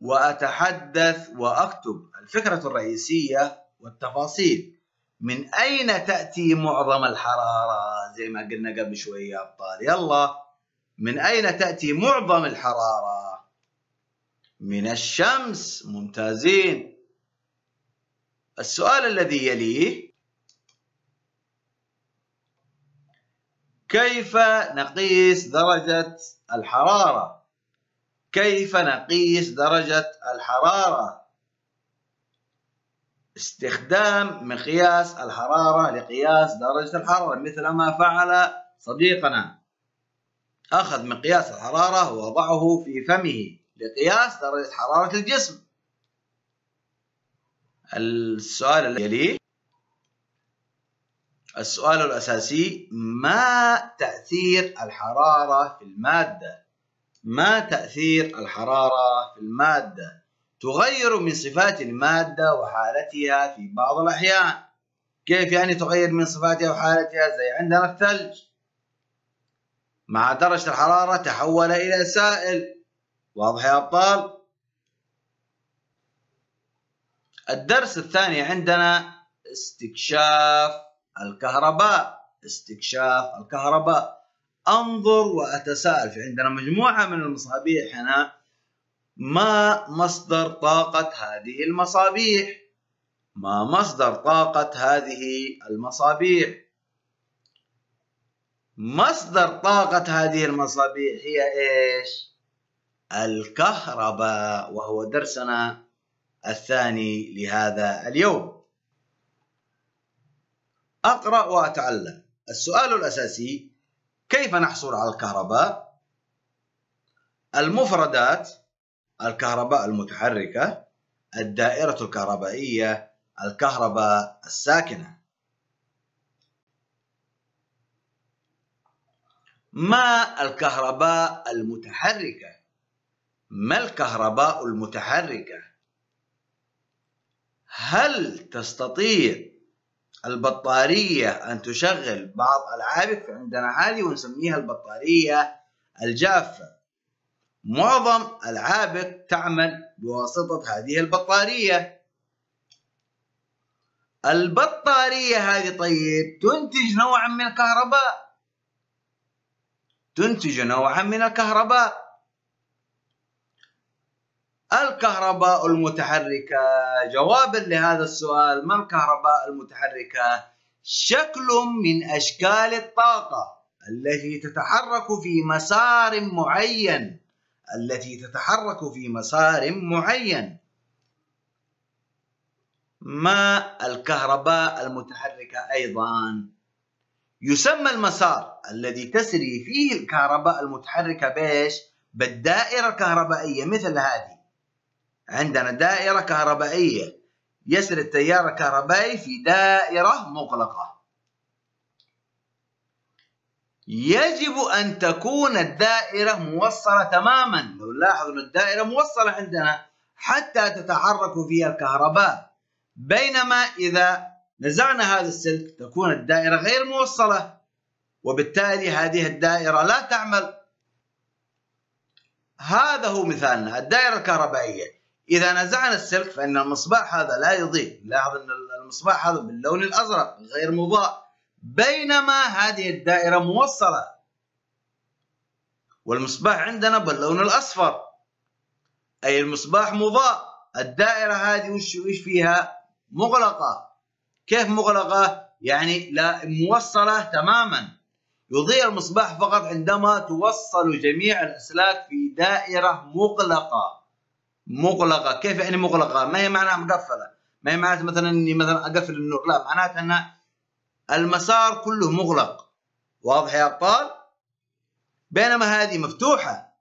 وأتحدث وأكتب الفكرة الرئيسية والتفاصيل من أين تأتي معظم الحرارة زي ما قلنا قبل شوية أبطال يلا من أين تأتي معظم الحرارة من الشمس ممتازين السؤال الذي يليه كيف نقيس درجة الحرارة؟ كيف نقيس درجة الحرارة؟ استخدام مقياس الحرارة لقياس درجة الحرارة مثل ما فعل صديقنا أخذ مقياس الحرارة ووضعه في فمه لقياس درجة حرارة الجسم السؤال اللي السؤال الأساسي ما تأثير الحرارة في المادة؟ ما تأثير الحرارة في المادة؟ تغير من صفات المادة وحالتها في بعض الأحيان كيف يعني تغير من صفاتها وحالتها زي عندنا الثلج مع درجة الحرارة تحول إلى سائل واضح يا أبطال؟ الدرس الثاني عندنا استكشاف الكهرباء استكشاف الكهرباء انظر واتساءل في عندنا مجموعه من المصابيح هنا ما مصدر طاقه هذه المصابيح ما مصدر طاقه هذه المصابيح مصدر طاقه هذه المصابيح هي ايش الكهرباء وهو درسنا الثاني لهذا اليوم أقرأ وأتعلم السؤال الأساسي كيف نحصل على الكهرباء المفردات الكهرباء المتحركة الدائرة الكهربائية الكهرباء الساكنة ما الكهرباء المتحركه ما الكهرباء المتحركة؟ هل تستطيع البطارية أن تشغل بعض العابك عندنا هذه ونسميها البطارية الجافة معظم العابك تعمل بواسطة هذه البطارية البطارية هذه طيب تنتج نوعا من الكهرباء تنتج نوعا من الكهرباء الكهرباء المتحركة جوابا لهذا السؤال ما الكهرباء المتحركة شكل من أشكال الطاقة التي تتحرك في مسار معين التي تتحرك في مسار معين ما الكهرباء المتحركة أيضا يسمى المسار الذي تسري فيه الكهرباء المتحركة بإيش؟ بالدائرة الكهربائية مثل هذه عندنا دائرة كهربائية يسر التيار الكهربائي في دائرة مغلقة يجب أن تكون الدائرة موصلة تماما لو لاحظوا أن الدائرة موصلة عندنا حتى تتحرك فيها الكهرباء بينما إذا نزعنا هذا السلك تكون الدائرة غير موصلة وبالتالي هذه الدائرة لا تعمل هذا هو مثالنا الدائرة الكهربائية اذا نزعنا السلك فان المصباح هذا لا يضيء لاحظ ان المصباح هذا باللون الازرق غير مضاء بينما هذه الدائره موصله والمصباح عندنا باللون الاصفر اي المصباح مضاء الدائره هذه وش وش فيها مغلقه كيف مغلقه يعني لا موصله تماما يضيء المصباح فقط عندما توصل جميع الاسلاك في دائره مغلقه مغلقه كيف يعني مغلقه ما هي معناها مقفله ما هي معناها مثلا اني مثلا اقفل النور لا معناتها ان المسار كله مغلق واضح يا ابطال بينما هذه مفتوحه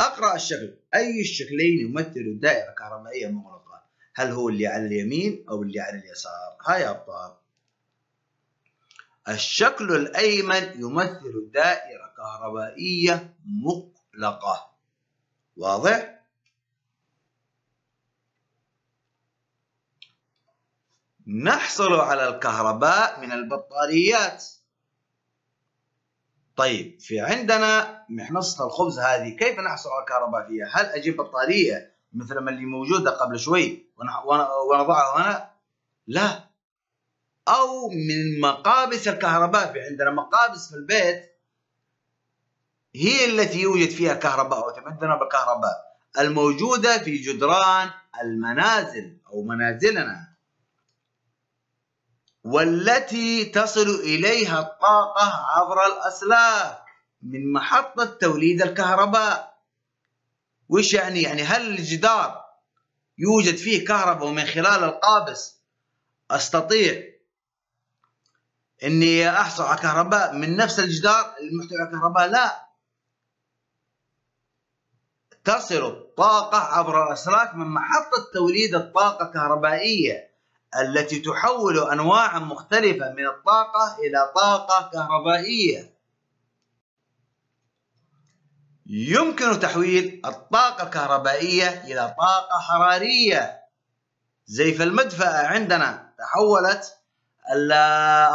اقرا الشكل اي الشكلين يمثل دائره كهربائيه مغلقه هل هو اللي على اليمين او اللي على اليسار ها يا ابطال الشكل الايمن يمثل دائره كهربائيه مغلقه واضح؟ نحصل على الكهرباء من البطاريات طيب في عندنا محمصة الخبز هذه كيف نحصل على الكهرباء فيها؟ هل أجيب بطارية مثل ما اللي موجودة قبل شوي ونضعها هنا؟ لا أو من مقابس الكهرباء في عندنا مقابس في البيت هي التي يوجد فيها كهرباء وتمدنا بالكهرباء الموجودة في جدران المنازل أو منازلنا والتي تصل إليها الطاقة عبر الأسلاك من محطة توليد الكهرباء وش يعني؟ يعني هل الجدار يوجد فيه كهرباء ومن خلال القابس أستطيع أني أحصل على كهرباء من نفس الجدار المحتوى على كهرباء؟ لا تصل الطاقة عبر الأسلاك من محطة توليد الطاقة الكهربائية التي تحول أنواع مختلفة من الطاقة إلى طاقة كهربائية. يمكن تحويل الطاقة الكهربائية إلى طاقة حرارية زي في المدفأة عندنا تحولت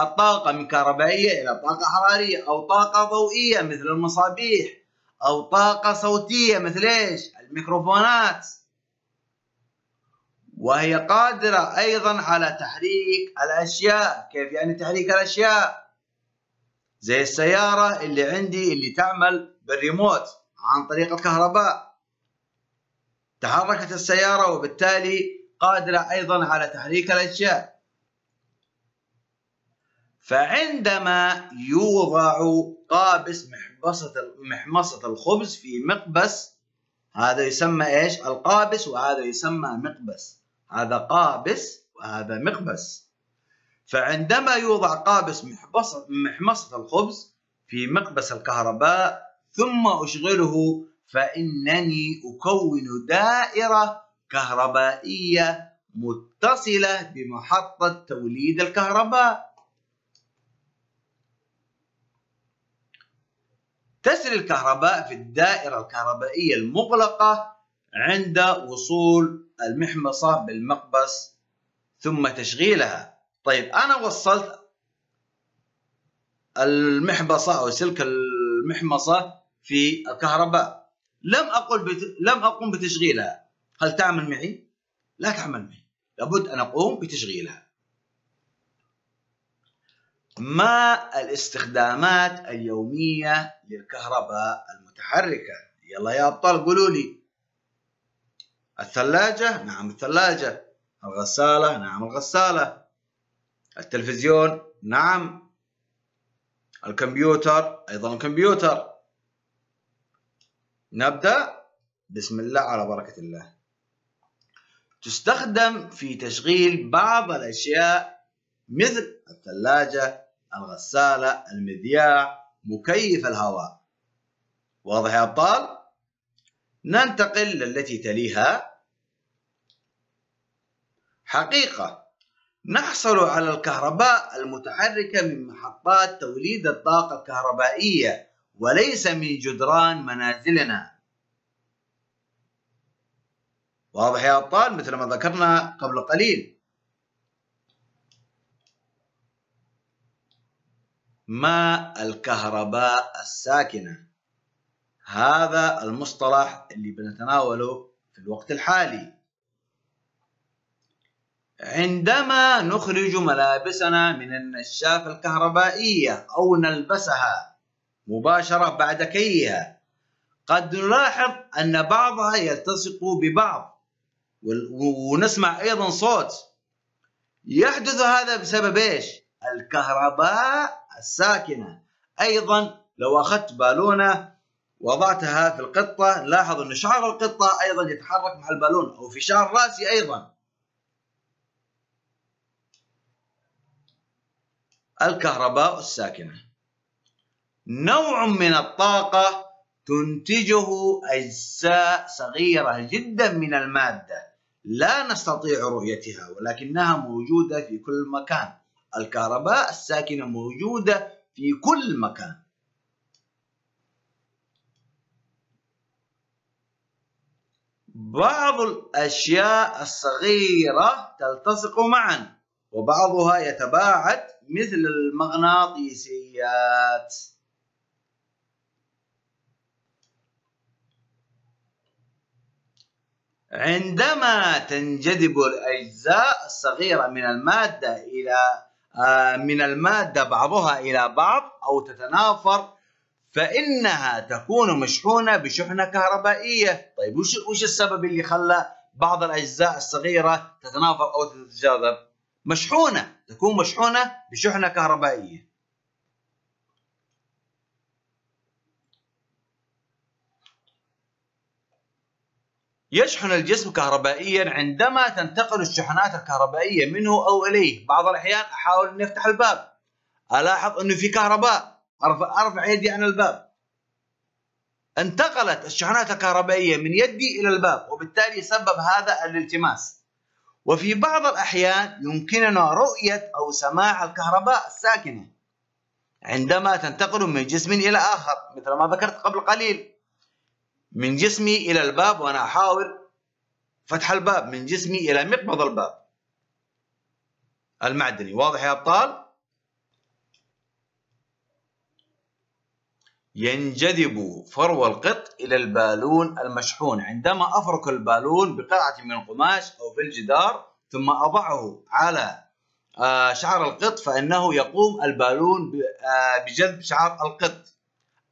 الطاقة من كهربائية إلى طاقة حرارية أو طاقة ضوئية مثل المصابيح او طاقه صوتيه مثل ايش الميكروفونات وهي قادره ايضا على تحريك الاشياء كيف يعني تحريك الاشياء زي السياره اللي عندي اللي تعمل بالريموت عن طريق الكهرباء تحركت السياره وبالتالي قادره ايضا على تحريك الاشياء فعندما يوضع قابس محور محبصة محمصة الخبز في مقبس هذا يسمى ايش؟ القابس وهذا يسمى مقبس هذا قابس وهذا مقبس فعندما يوضع قابس محبصة محمصة الخبز في مقبس الكهرباء ثم أشغله فإنني أكون دائرة كهربائية متصلة بمحطة توليد الكهرباء تسري الكهرباء في الدائرة الكهربائية المغلقة عند وصول المحمصة بالمقبس ثم تشغيلها طيب أنا وصلت المحبصة أو سلك المحمصة في الكهرباء لم أقل بت... لم أقم بتشغيلها هل تعمل معي؟ لا تعمل معي لابد أن أقوم بتشغيلها ما الاستخدامات اليومية للكهرباء المتحركة يلا يا أبطال قولوا لي الثلاجة نعم الثلاجة الغسالة نعم الغسالة التلفزيون نعم الكمبيوتر أيضا الكمبيوتر نبدأ بسم الله على بركة الله تستخدم في تشغيل بعض الأشياء مثل الثلاجة الغسالة المذياع مكيف الهواء واضح يا أبطال؟ ننتقل للتي تليها حقيقة نحصل على الكهرباء المتحركة من محطات توليد الطاقة الكهربائية وليس من جدران منازلنا واضح يا أبطال مثل ما ذكرنا قبل قليل ما الكهرباء الساكنة هذا المصطلح اللي بنتناوله في الوقت الحالي عندما نخرج ملابسنا من النشافة الكهربائية أو نلبسها مباشرة بعد كيها قد نلاحظ أن بعضها يلتصق ببعض ونسمع أيضا صوت يحدث هذا بسبب إيش؟ الكهرباء الساكنة أيضا لو أخذت بالونة وضعتها في القطة لاحظ أن شعر القطة أيضا يتحرك مع البالون أو في شعر رأسي أيضا الكهرباء الساكنة نوع من الطاقة تنتجه أجزاء صغيرة جدا من المادة لا نستطيع رؤيتها ولكنها موجودة في كل مكان الكهرباء الساكنة موجودة في كل مكان بعض الأشياء الصغيرة تلتصق معا وبعضها يتباعد مثل المغناطيسيات عندما تنجذب الأجزاء الصغيرة من المادة إلى آه، من المادة بعضها إلى بعض أو تتنافر فإنها تكون مشحونة بشحنة كهربائية طيب وش, وش السبب اللي خلى بعض الأجزاء الصغيرة تتنافر أو تتجاذب مشحونة تكون مشحونة بشحنة كهربائية يشحن الجسم كهربائيا عندما تنتقل الشحنات الكهربائية منه أو إليه بعض الأحيان أحاول أن أفتح الباب ألاحظ أنه في كهرباء أرفع, أرفع يدي عن الباب انتقلت الشحنات الكهربائية من يدي إلى الباب وبالتالي سبب هذا الالتماس وفي بعض الأحيان يمكننا رؤية أو سماع الكهرباء الساكنة عندما تنتقل من جسم إلى آخر مثل ما ذكرت قبل قليل من جسمي إلى الباب وأنا أحاول فتح الباب من جسمي إلى مقبض الباب المعدني واضح يا أبطال؟ ينجذب فرو القط إلى البالون المشحون عندما أفرك البالون بقطعة من القماش أو في الجدار ثم أضعه على آه، شعر القط فإنه يقوم البالون آه، بجذب شعر القط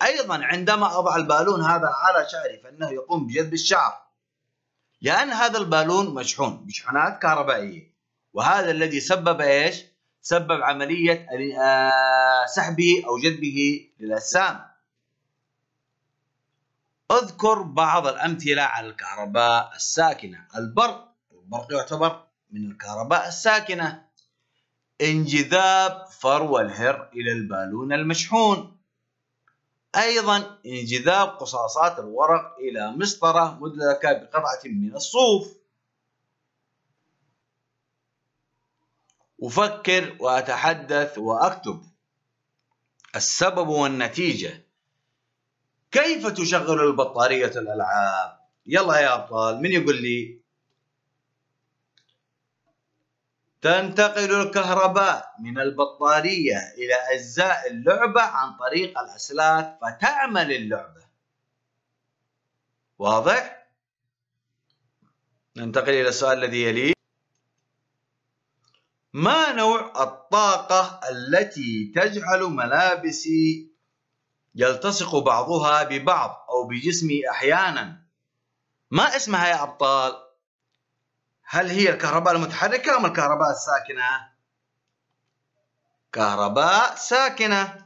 أيضا عندما أضع البالون هذا على شعري فإنه يقوم بجذب الشعر لأن هذا البالون مشحون بشحنات كهربائية وهذا الذي سبب إيش؟ سبب عملية آه، سحبه أو جذبه للأجسام أذكر بعض الأمثلة على الكهرباء الساكنة البرق البرق يعتبر من الكهرباء الساكنة انجذاب فرو الهر إلى البالون المشحون أيضا انجذاب قصاصات الورق إلى مسطرة مدلكة بقطعة من الصوف أفكر وأتحدث وأكتب السبب والنتيجة كيف تشغل البطارية الألعاب؟ يلا يا أبطال من يقول لي تنتقل الكهرباء من البطارية إلى أجزاء اللعبة عن طريق الأسلاك فتعمل اللعبة واضح؟ ننتقل إلى السؤال الذي يليه ما نوع الطاقة التي تجعل ملابسي يلتصق بعضها ببعض أو بجسمي أحيانا ما اسمها يا أبطال؟ هل هي الكهرباء المتحركة أم الكهرباء الساكنة؟ كهرباء ساكنة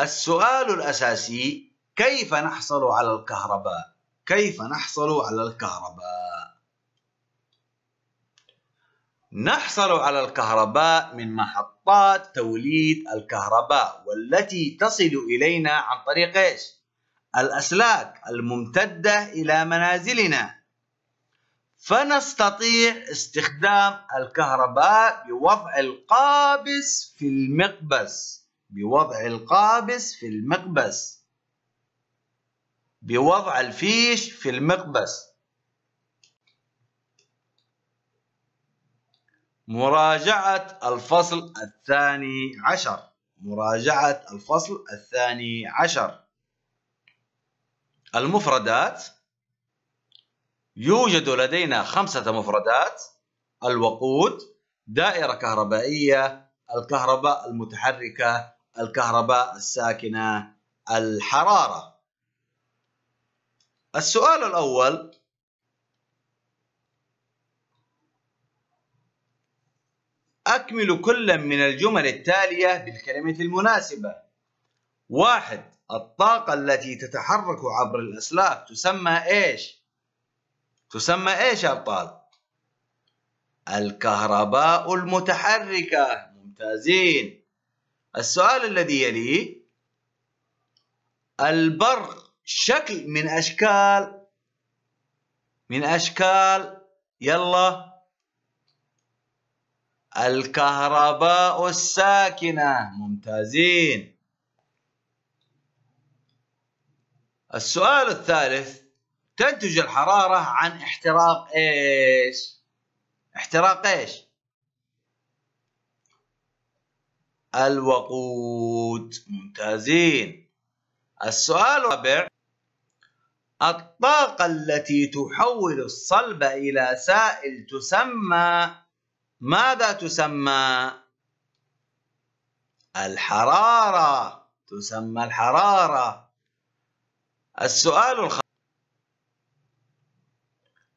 السؤال الأساسي كيف نحصل على الكهرباء؟ كيف نحصل على الكهرباء؟ نحصل على الكهرباء من محطات توليد الكهرباء والتي تصل إلينا عن طريق إيش؟ الأسلاك الممتدة إلى منازلنا فنستطيع استخدام الكهرباء بوضع القابس في المقبس بوضع القابس في المقبس بوضع الفيش في المقبس مراجعة الفصل الثاني عشر مراجعة الفصل الثاني عشر المفردات يوجد لدينا خمسة مفردات الوقود دائرة كهربائية الكهرباء المتحركة الكهرباء الساكنة الحرارة السؤال الأول أكمل كل من الجمل التالية بالكلمة المناسبة واحد الطاقة التي تتحرك عبر الأسلاك تسمى إيش؟ تسمى إيش يا أبطال؟ الكهرباء المتحركة ممتازين السؤال الذي يلي البرق شكل من أشكال من أشكال يلا الكهرباء الساكنة ممتازين السؤال الثالث تنتج الحرارة عن احتراق ايش؟ احتراق ايش؟ الوقود ممتازين السؤال الرابع الطاقة التي تحول الصلب إلى سائل تسمى ماذا تسمى؟ الحرارة تسمى الحرارة السؤال الخ...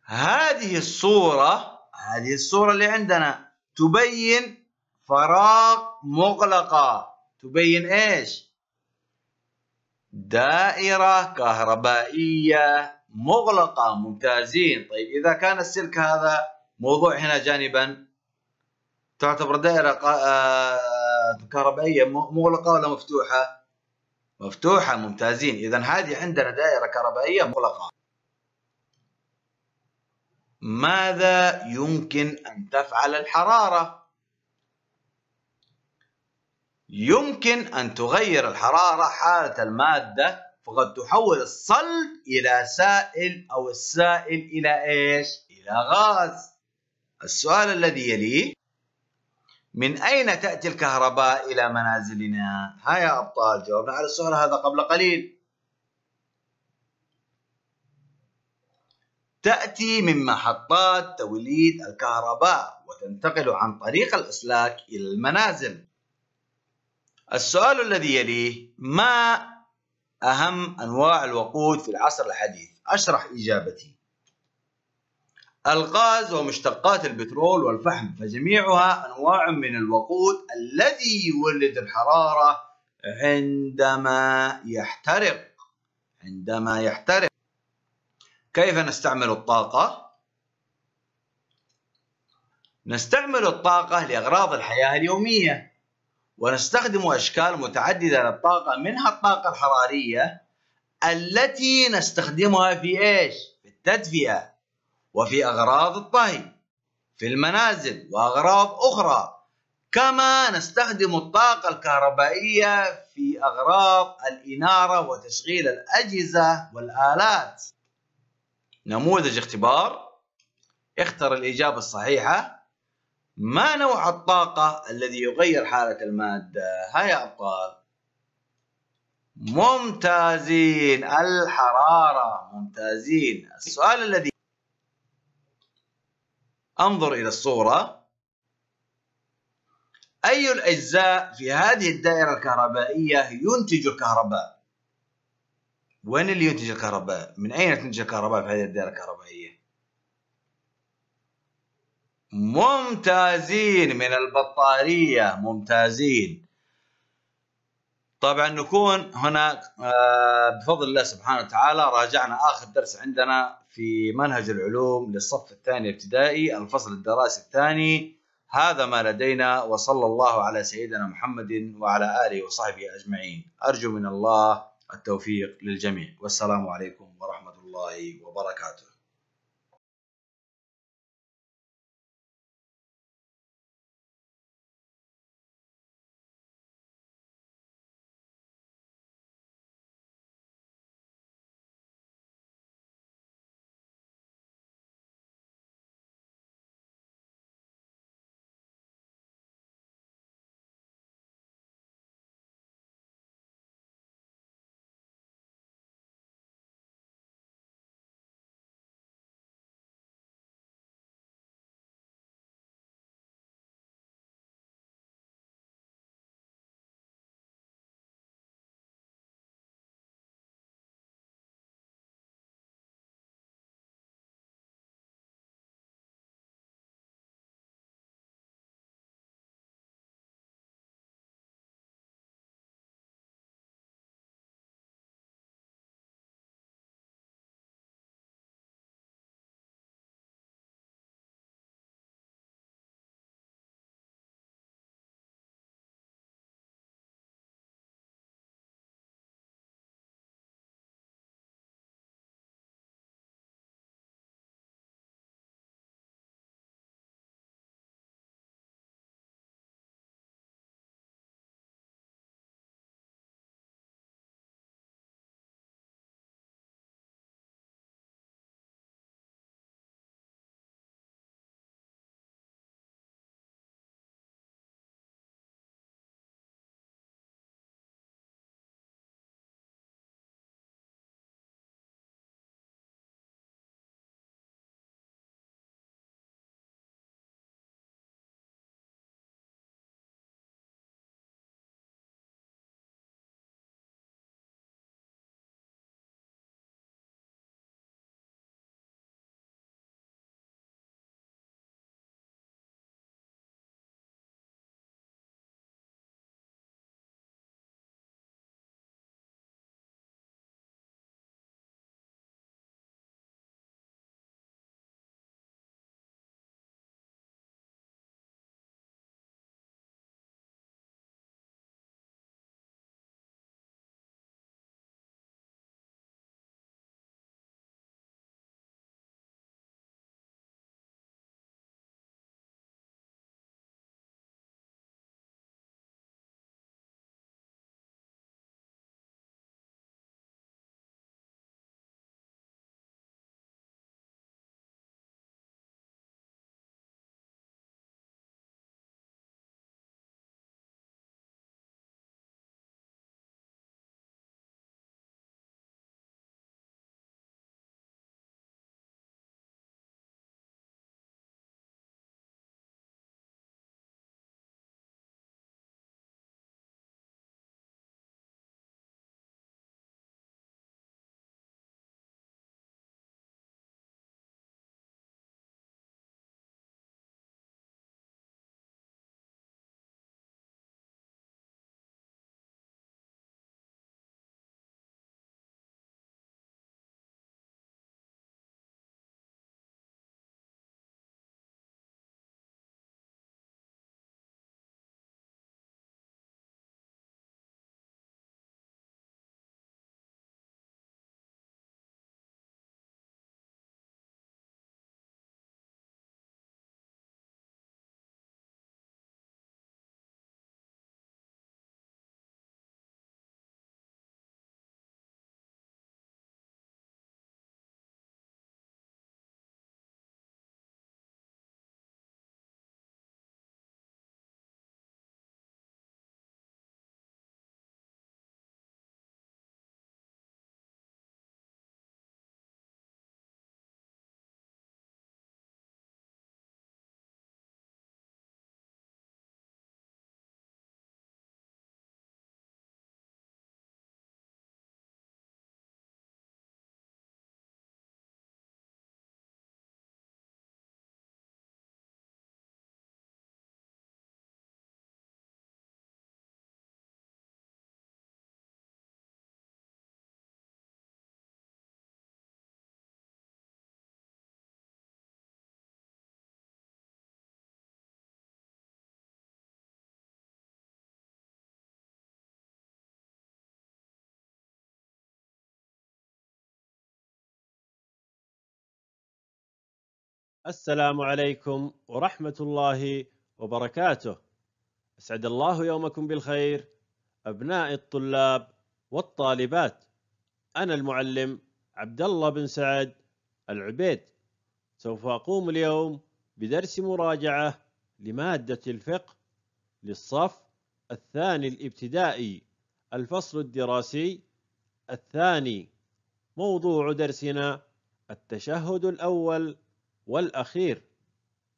هذه الصورة هذه الصورة اللي عندنا تبين فراغ مغلقة تبين ايش؟ دائرة كهربائية مغلقة ممتازين طيب إذا كان السلك هذا موضوع هنا جانبا تعتبر دائرة آه، كهربائية مغلقة ولا مفتوحة؟ مفتوحة ممتازين إذا هذه عندنا دائرة كهربائية مغلقة ماذا يمكن أن تفعل الحرارة؟ يمكن أن تغير الحرارة حالة المادة فقد تحول الصلب إلى سائل أو السائل إلى إيش؟ إلى غاز السؤال الذي يليه من أين تأتي الكهرباء إلى منازلنا؟ ها يا أبطال جاوبنا على السؤال هذا قبل قليل تأتي من محطات توليد الكهرباء وتنتقل عن طريق الأسلاك إلى المنازل السؤال الذي يليه ما أهم أنواع الوقود في العصر الحديث؟ أشرح إجابتي الغاز ومشتقات البترول والفحم فجميعها أنواع من الوقود الذي يولد الحرارة عندما يحترق عندما يحترق كيف نستعمل الطاقة؟ نستعمل الطاقة لأغراض الحياة اليومية ونستخدم أشكال متعددة للطاقة منها الطاقة الحرارية التي نستخدمها في إيش؟ في التدفئة وفي أغراض الطهي في المنازل وأغراض أخرى كما نستخدم الطاقة الكهربائية في أغراض الإنارة وتشغيل الأجهزة والآلات نموذج اختبار اختر الإجابة الصحيحة ما نوع الطاقة الذي يغير حالة المادة؟ هيا أبطال ممتازين الحرارة ممتازين السؤال الذي انظر إلى الصورة أي الأجزاء في هذه الدائرة الكهربائية ينتج الكهرباء؟ وين اللي ينتج الكهرباء؟ من أين تنتج الكهرباء في هذه الدائرة الكهربائية؟ ممتازين من البطارية ممتازين طبعا نكون هناك آه، بفضل الله سبحانه وتعالى راجعنا اخر درس عندنا في منهج العلوم للصف الثاني ابتدائي الفصل الدراسي الثاني هذا ما لدينا وصلى الله على سيدنا محمد وعلى اله وصحبه اجمعين ارجو من الله التوفيق للجميع والسلام عليكم ورحمه الله وبركاته السلام عليكم ورحمة الله وبركاته. أسعد الله يومكم بالخير أبناء الطلاب والطالبات. أنا المعلم عبد الله بن سعد العبيد. سوف أقوم اليوم بدرس مراجعة لمادة الفقه للصف الثاني الابتدائي الفصل الدراسي الثاني. موضوع درسنا التشهد الأول والأخير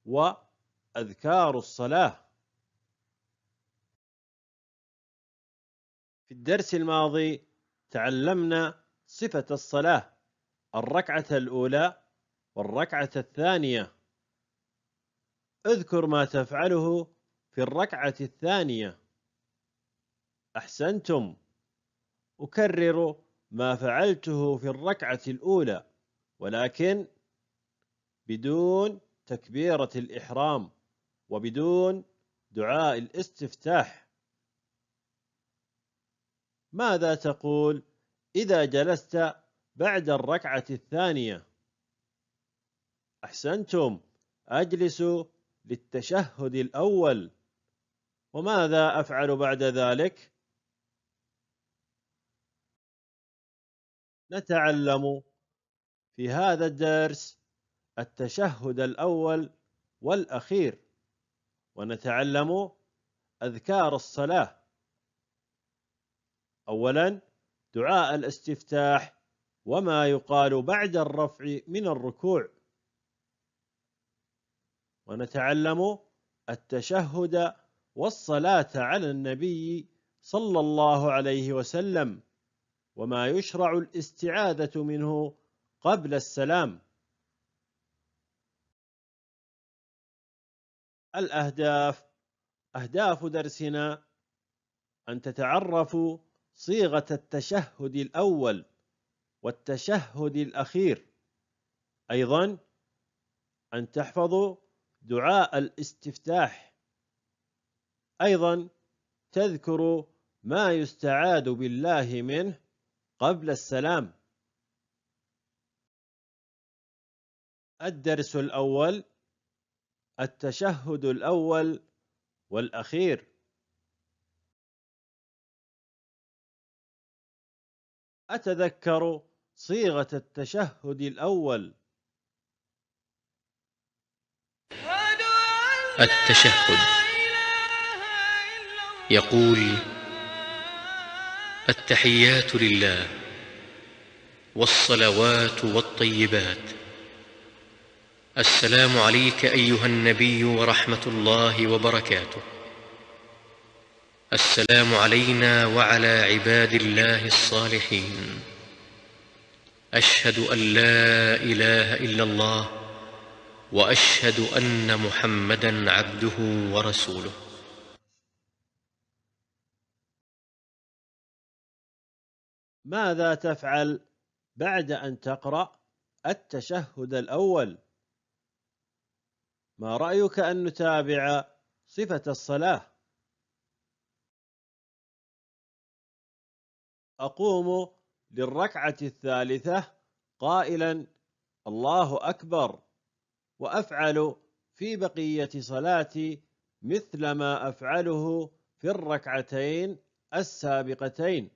وأذكار الصلاة في الدرس الماضي تعلمنا صفة الصلاة الركعة الأولى والركعة الثانية اذكر ما تفعله في الركعة الثانية أحسنتم أكرر ما فعلته في الركعة الأولى ولكن بدون تكبيرة الإحرام وبدون دعاء الاستفتاح ماذا تقول إذا جلست بعد الركعة الثانية أحسنتم أجلس للتشهد الأول وماذا أفعل بعد ذلك؟ نتعلم في هذا الدرس التشهد الأول والأخير ونتعلم أذكار الصلاة أولا دعاء الاستفتاح وما يقال بعد الرفع من الركوع ونتعلم التشهد والصلاة على النبي صلى الله عليه وسلم وما يشرع الاستعاذة منه قبل السلام الأهداف أهداف درسنا أن تتعرفوا صيغة التشهد الأول والتشهد الأخير أيضا أن تحفظوا دعاء الاستفتاح أيضا تذكروا ما يستعاد بالله منه قبل السلام الدرس الأول التشهد الأول والأخير أتذكر صيغة التشهد الأول التشهد يقول التحيات لله والصلوات والطيبات السلام عليك ايها النبي ورحمه الله وبركاته السلام علينا وعلى عباد الله الصالحين اشهد ان لا اله الا الله واشهد ان محمدا عبده ورسوله ماذا تفعل بعد ان تقرا التشهد الاول ما رأيك أن نتابع صفة الصلاة؟ أقوم للركعة الثالثة قائلا الله أكبر وأفعل في بقية صلاتي مثل ما أفعله في الركعتين السابقتين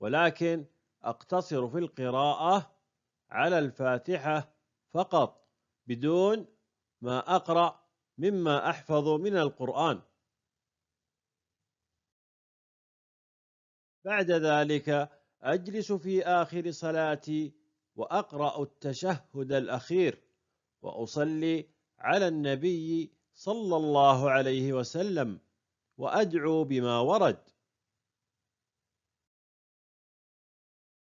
ولكن أقتصر في القراءة على الفاتحة فقط بدون ما أقرأ مما أحفظ من القرآن بعد ذلك أجلس في آخر صلاتي وأقرأ التشهد الأخير وأصلي على النبي صلى الله عليه وسلم وأدعو بما ورد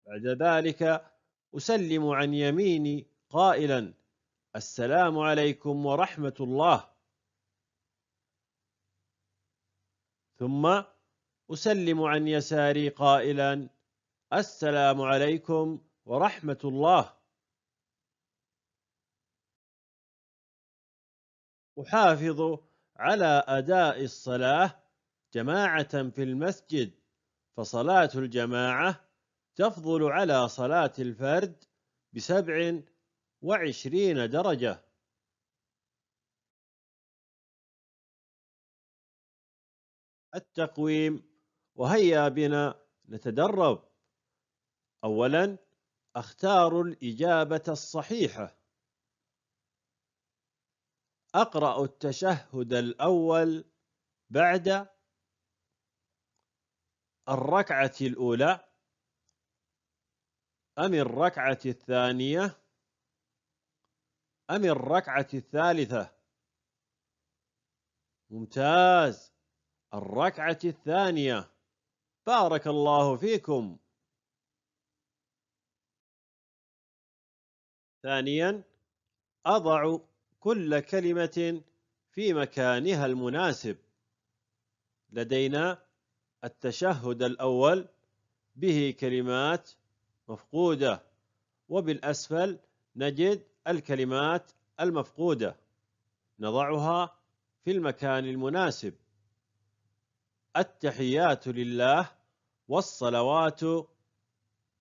بعد ذلك أسلم عن يميني قائلا السلام عليكم ورحمة الله ثم أسلم عن يساري قائلا السلام عليكم ورحمة الله أحافظ على أداء الصلاة جماعة في المسجد فصلاة الجماعة تفضل على صلاة الفرد بسبع وعشرين درجة التقويم وهيا بنا نتدرب أولا أختار الإجابة الصحيحة أقرأ التشهد الأول بعد الركعة الأولى أم الركعة الثانية أم الركعة الثالثة ممتاز الركعة الثانية بارك الله فيكم ثانيا أضع كل كلمة في مكانها المناسب لدينا التشهد الأول به كلمات مفقودة وبالأسفل نجد الكلمات المفقودة نضعها في المكان المناسب التحيات لله والصلوات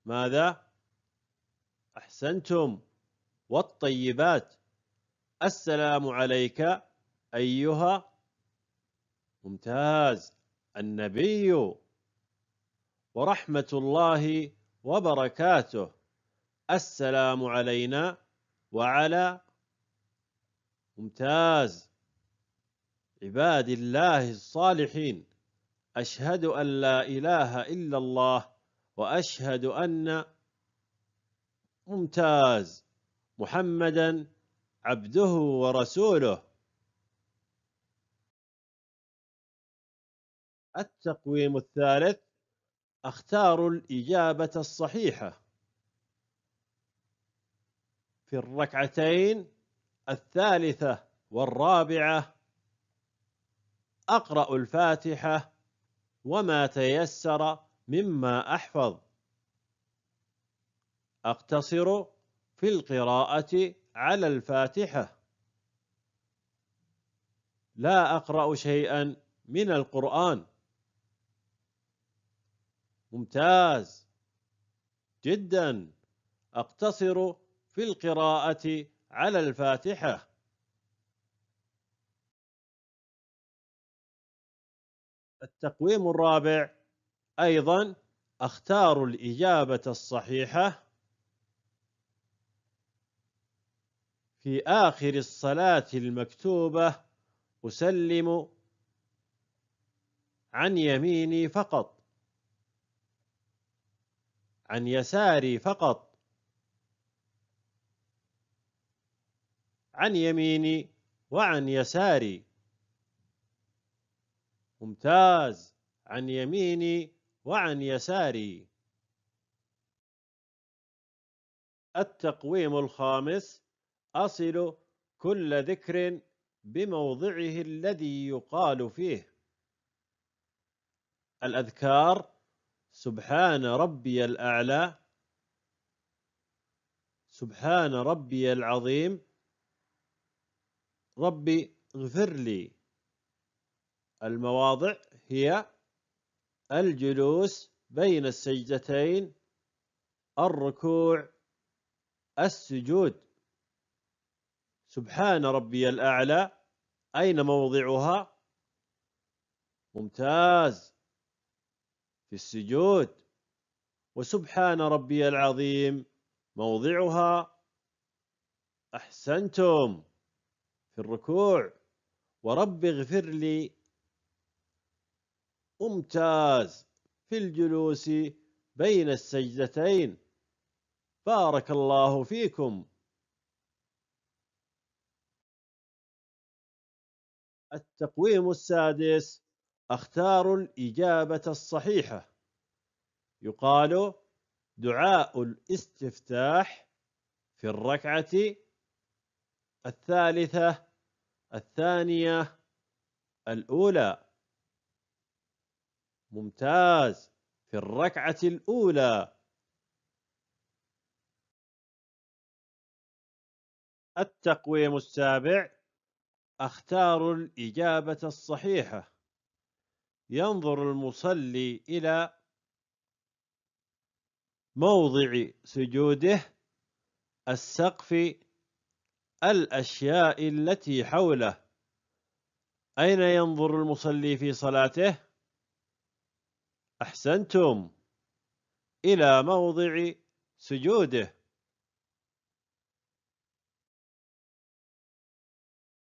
ماذا؟ أحسنتم والطيبات السلام عليك أيها ممتاز النبي ورحمة الله وبركاته السلام علينا وعلى ممتاز عباد الله الصالحين أشهد أن لا إله إلا الله وأشهد أن ممتاز محمدا عبده ورسوله التقويم الثالث اختار الإجابة الصحيحة في الركعتين الثالثة والرابعة أقرأ الفاتحة وما تيسر مما أحفظ أقتصر في القراءة على الفاتحة لا أقرأ شيئا من القرآن ممتاز جدا أقتصر في القراءة على الفاتحة التقويم الرابع أيضا أختار الإجابة الصحيحة في آخر الصلاة المكتوبة أسلم عن يميني فقط عن يساري فقط عن يميني وعن يساري ممتاز عن يميني وعن يساري التقويم الخامس أصل كل ذكر بموضعه الذي يقال فيه الأذكار سبحان ربي الأعلى سبحان ربي العظيم ربي اغفر لي المواضع هي الجلوس بين السجدتين الركوع السجود سبحان ربي الأعلى أين موضعها ممتاز في السجود وسبحان ربي العظيم موضعها أحسنتم في الركوع ورب اغفر لي ممتاز في الجلوس بين السجدتين بارك الله فيكم التقويم السادس اختار الإجابة الصحيحة يقال دعاء الاستفتاح في الركعة الثالثة الثانية الأولى ممتاز في الركعة الأولى التقويم السابع أختار الإجابة الصحيحة ينظر المصلي إلى موضع سجوده السقف الأشياء التي حوله أين ينظر المصلي في صلاته؟ أحسنتم إلى موضع سجوده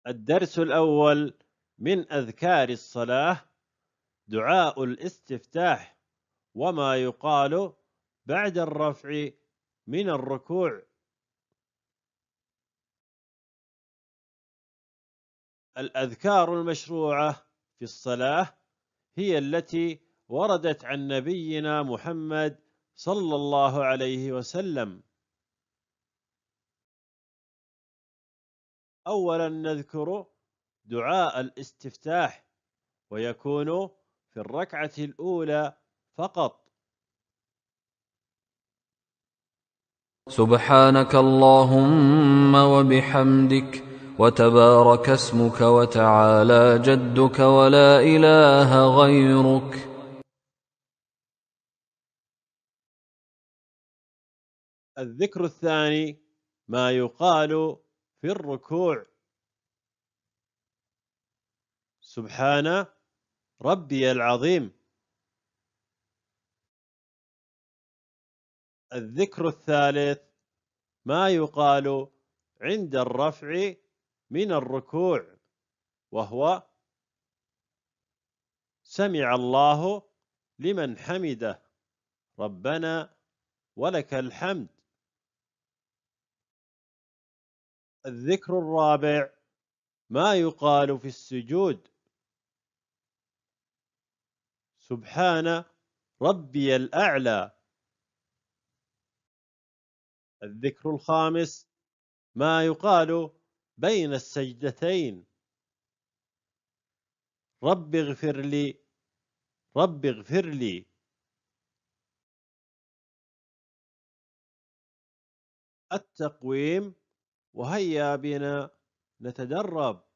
الدرس الأول من أذكار الصلاة دعاء الاستفتاح وما يقال بعد الرفع من الركوع الأذكار المشروعة في الصلاة هي التي وردت عن نبينا محمد صلى الله عليه وسلم أولا نذكر دعاء الاستفتاح ويكون في الركعة الأولى فقط سبحانك اللهم وبحمدك وتبارك اسمك وتعالى جدك ولا اله غيرك الذكر الثاني ما يقال في الركوع سبحان ربي العظيم الذكر الثالث ما يقال عند الرفع من الركوع وهو سمع الله لمن حمده ربنا ولك الحمد الذكر الرابع ما يقال في السجود سبحان ربي الأعلى الذكر الخامس ما يقال بين السجدتين رب اغفر لي رب اغفر لي التقويم وهيا بنا نتدرب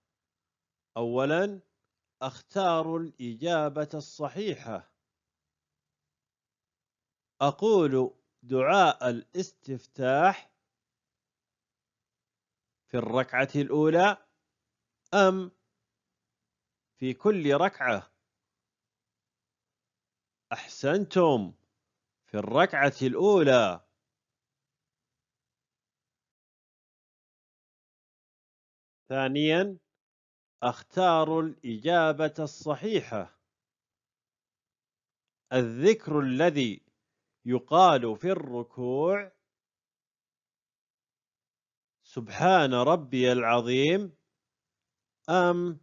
أولا أختار الإجابة الصحيحة أقول دعاء الاستفتاح في الركعة الأولى أم في كل ركعة أحسنتم في الركعة الأولى ثانيا أختار الإجابة الصحيحة الذكر الذي يقال في الركوع سبحان ربي العظيم أم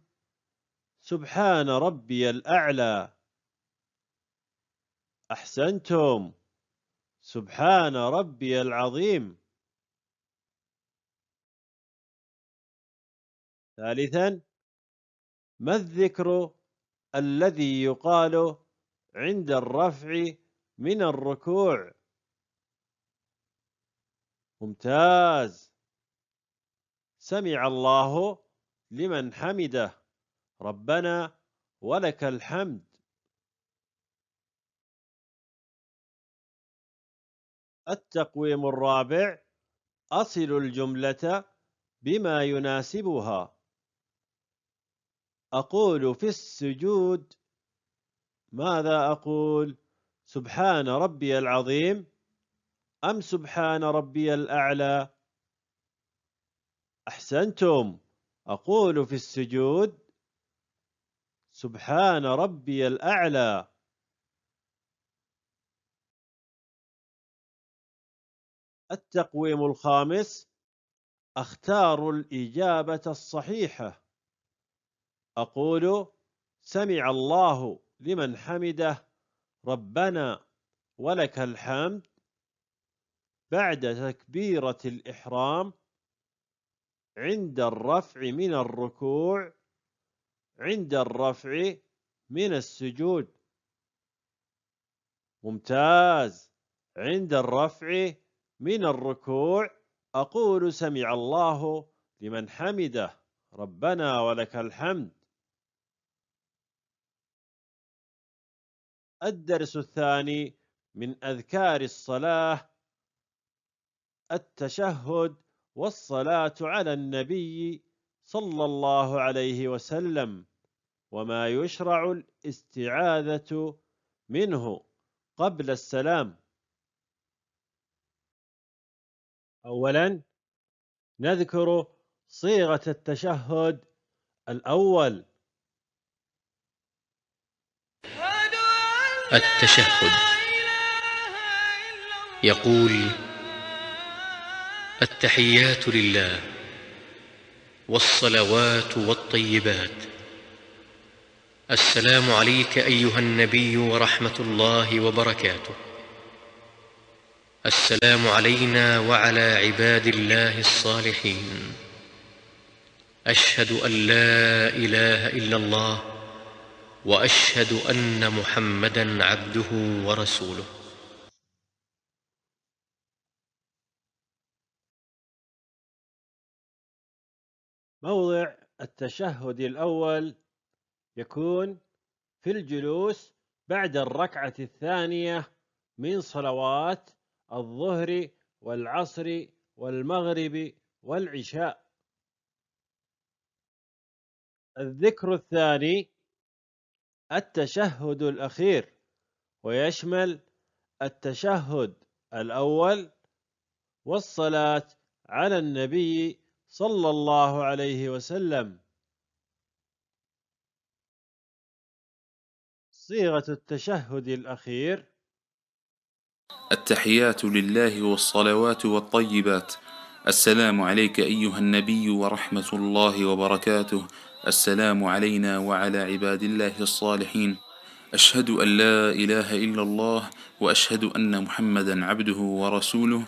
سبحان ربي الأعلى أحسنتم سبحان ربي العظيم ثالثا ما الذكر الذي يقال عند الرفع من الركوع ممتاز سمع الله لمن حمده ربنا ولك الحمد التقويم الرابع أصل الجملة بما يناسبها أقول في السجود ماذا أقول سبحان ربي العظيم أم سبحان ربي الأعلى أحسنتم أقول في السجود سبحان ربي الأعلى التقويم الخامس أختار الإجابة الصحيحة أقول سمع الله لمن حمده ربنا ولك الحمد بعد تكبيرة الإحرام عند الرفع من الركوع عند الرفع من السجود ممتاز عند الرفع من الركوع أقول سمع الله لمن حمده ربنا ولك الحمد الدرس الثاني من أذكار الصلاة التشهد والصلاة على النبي صلى الله عليه وسلم وما يشرع الاستعاذة منه قبل السلام أولا نذكر صيغة التشهد الأول التشهد يقول التحيات لله والصلوات والطيبات السلام عليك ايها النبي ورحمه الله وبركاته السلام علينا وعلى عباد الله الصالحين اشهد ان لا اله الا الله واشهد ان محمدا عبده ورسوله موضع التشهد الأول يكون في الجلوس بعد الركعة الثانية من صلوات الظهر والعصر والمغرب والعشاء الذكر الثاني التشهد الأخير ويشمل التشهد الأول والصلاة على النبي صلى الله عليه وسلم صيغة التشهد الأخير التحيات لله والصلوات والطيبات السلام عليك أيها النبي ورحمة الله وبركاته السلام علينا وعلى عباد الله الصالحين أشهد أن لا إله إلا الله وأشهد أن محمدا عبده ورسوله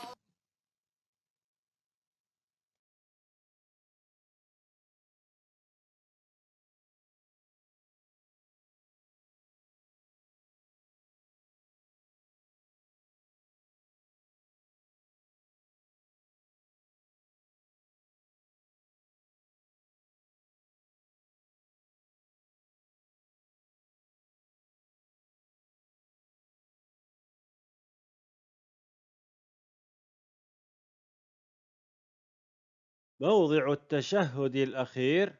موضع التشهد الأخير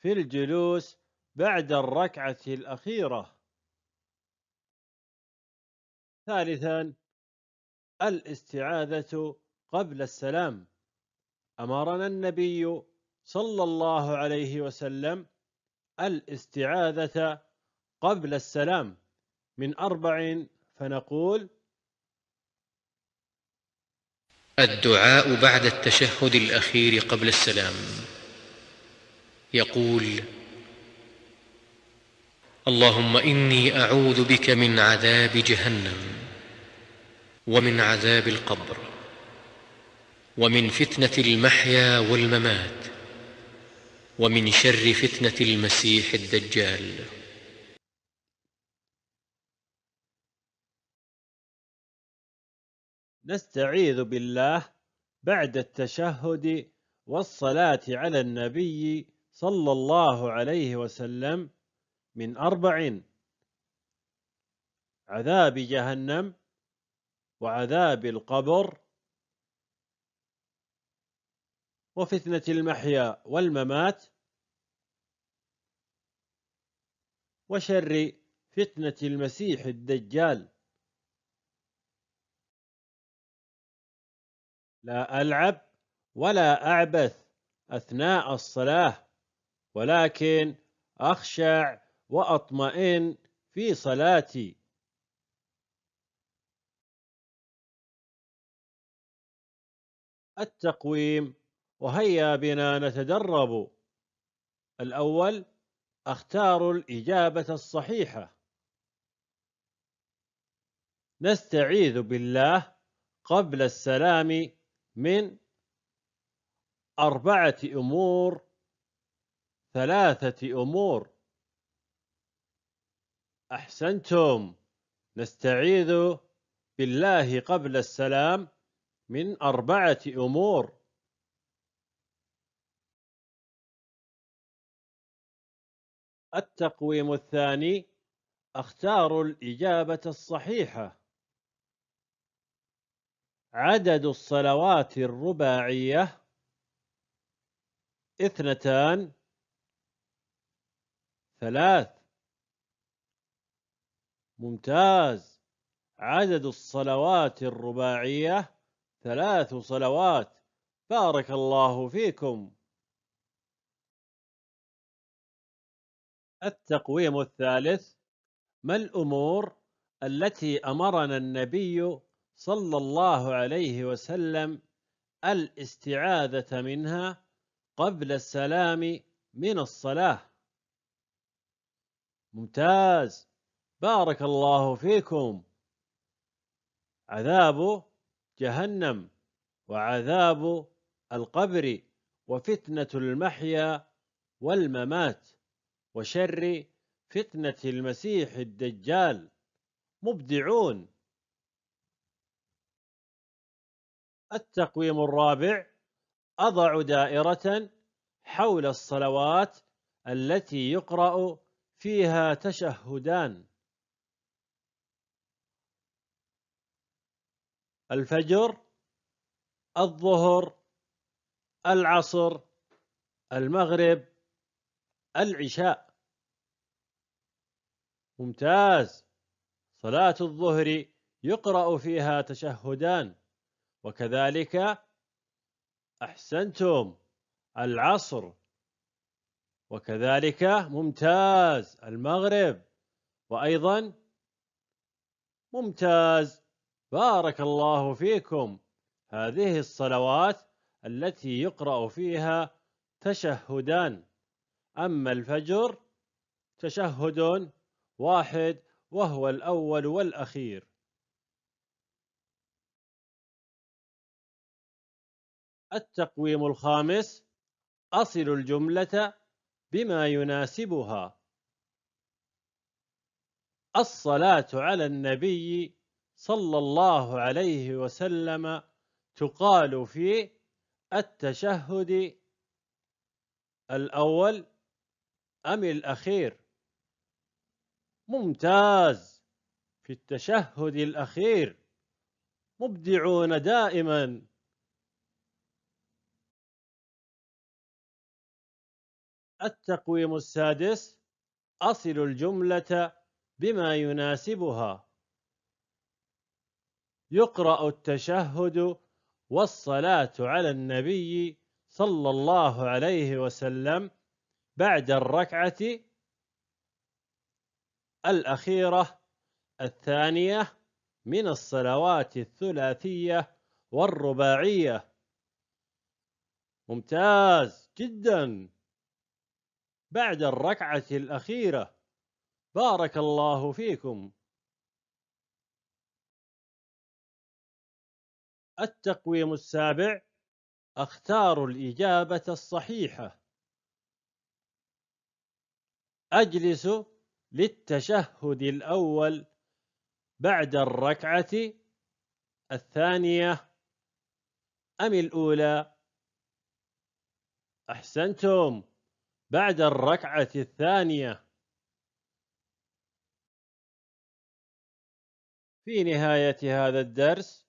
في الجلوس بعد الركعة الأخيرة ثالثا الاستعاذة قبل السلام أمرنا النبي صلى الله عليه وسلم الاستعاذة قبل السلام من أربع فنقول الدعاء بعد التشهد الاخير قبل السلام يقول اللهم اني اعوذ بك من عذاب جهنم ومن عذاب القبر ومن فتنه المحيا والممات ومن شر فتنه المسيح الدجال نستعيذ بالله بعد التشهد والصلاة على النبي صلى الله عليه وسلم من أربع عذاب جهنم وعذاب القبر وفتنة المحيا والممات وشر فتنة المسيح الدجال لا ألعب ولا أعبث أثناء الصلاة ولكن أخشع وأطمئن في صلاتي التقويم وهيا بنا نتدرب الأول أختار الإجابة الصحيحة نستعيذ بالله قبل السلام من أربعة أمور ثلاثة أمور أحسنتم نستعيذ بالله قبل السلام من أربعة أمور التقويم الثاني اختاروا الإجابة الصحيحة عدد الصلوات الرباعية اثنتان ثلاث ممتاز عدد الصلوات الرباعية ثلاث صلوات بارك الله فيكم التقويم الثالث ما الأمور التي أمرنا النبي صلى الله عليه وسلم الاستعاذة منها قبل السلام من الصلاة ممتاز بارك الله فيكم عذاب جهنم وعذاب القبر وفتنة المحيا والممات وشر فتنة المسيح الدجال مبدعون التقويم الرابع أضع دائرة حول الصلوات التي يقرأ فيها تشهدان الفجر الظهر العصر المغرب العشاء ممتاز صلاة الظهر يقرأ فيها تشهدان وكذلك أحسنتم العصر وكذلك ممتاز المغرب وأيضا ممتاز بارك الله فيكم هذه الصلوات التي يقرأ فيها تشهدان أما الفجر تشهد واحد وهو الأول والأخير التقويم الخامس أصل الجملة بما يناسبها الصلاة على النبي صلى الله عليه وسلم تقال في التشهد الأول أم الأخير ممتاز في التشهد الأخير مبدعون دائما التقويم السادس أصل الجملة بما يناسبها يقرأ التشهد والصلاة على النبي صلى الله عليه وسلم بعد الركعة الأخيرة الثانية من الصلوات الثلاثية والرباعية ممتاز جدا بعد الركعة الأخيرة بارك الله فيكم التقويم السابع اختار الإجابة الصحيحة أجلس للتشهد الأول بعد الركعة الثانية أم الأولى أحسنتم بعد الركعة الثانية في نهاية هذا الدرس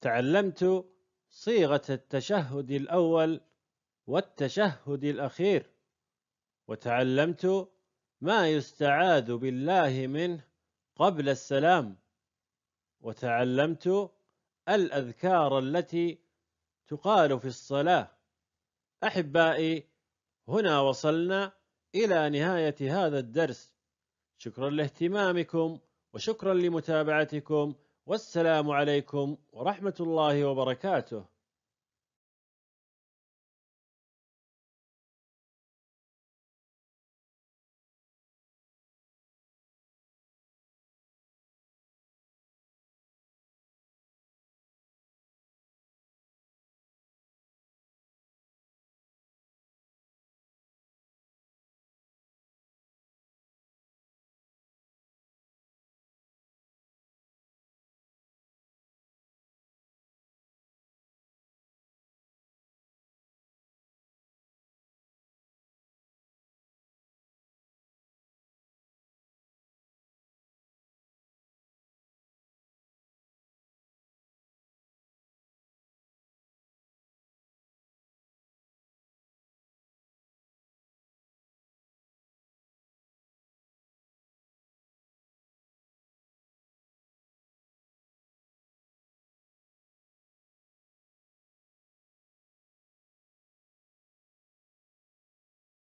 تعلمت صيغة التشهد الأول والتشهد الأخير وتعلمت ما يستعاذ بالله منه قبل السلام وتعلمت الأذكار التي تقال في الصلاة أحبائي هنا وصلنا إلى نهاية هذا الدرس شكرا لاهتمامكم وشكرا لمتابعتكم والسلام عليكم ورحمة الله وبركاته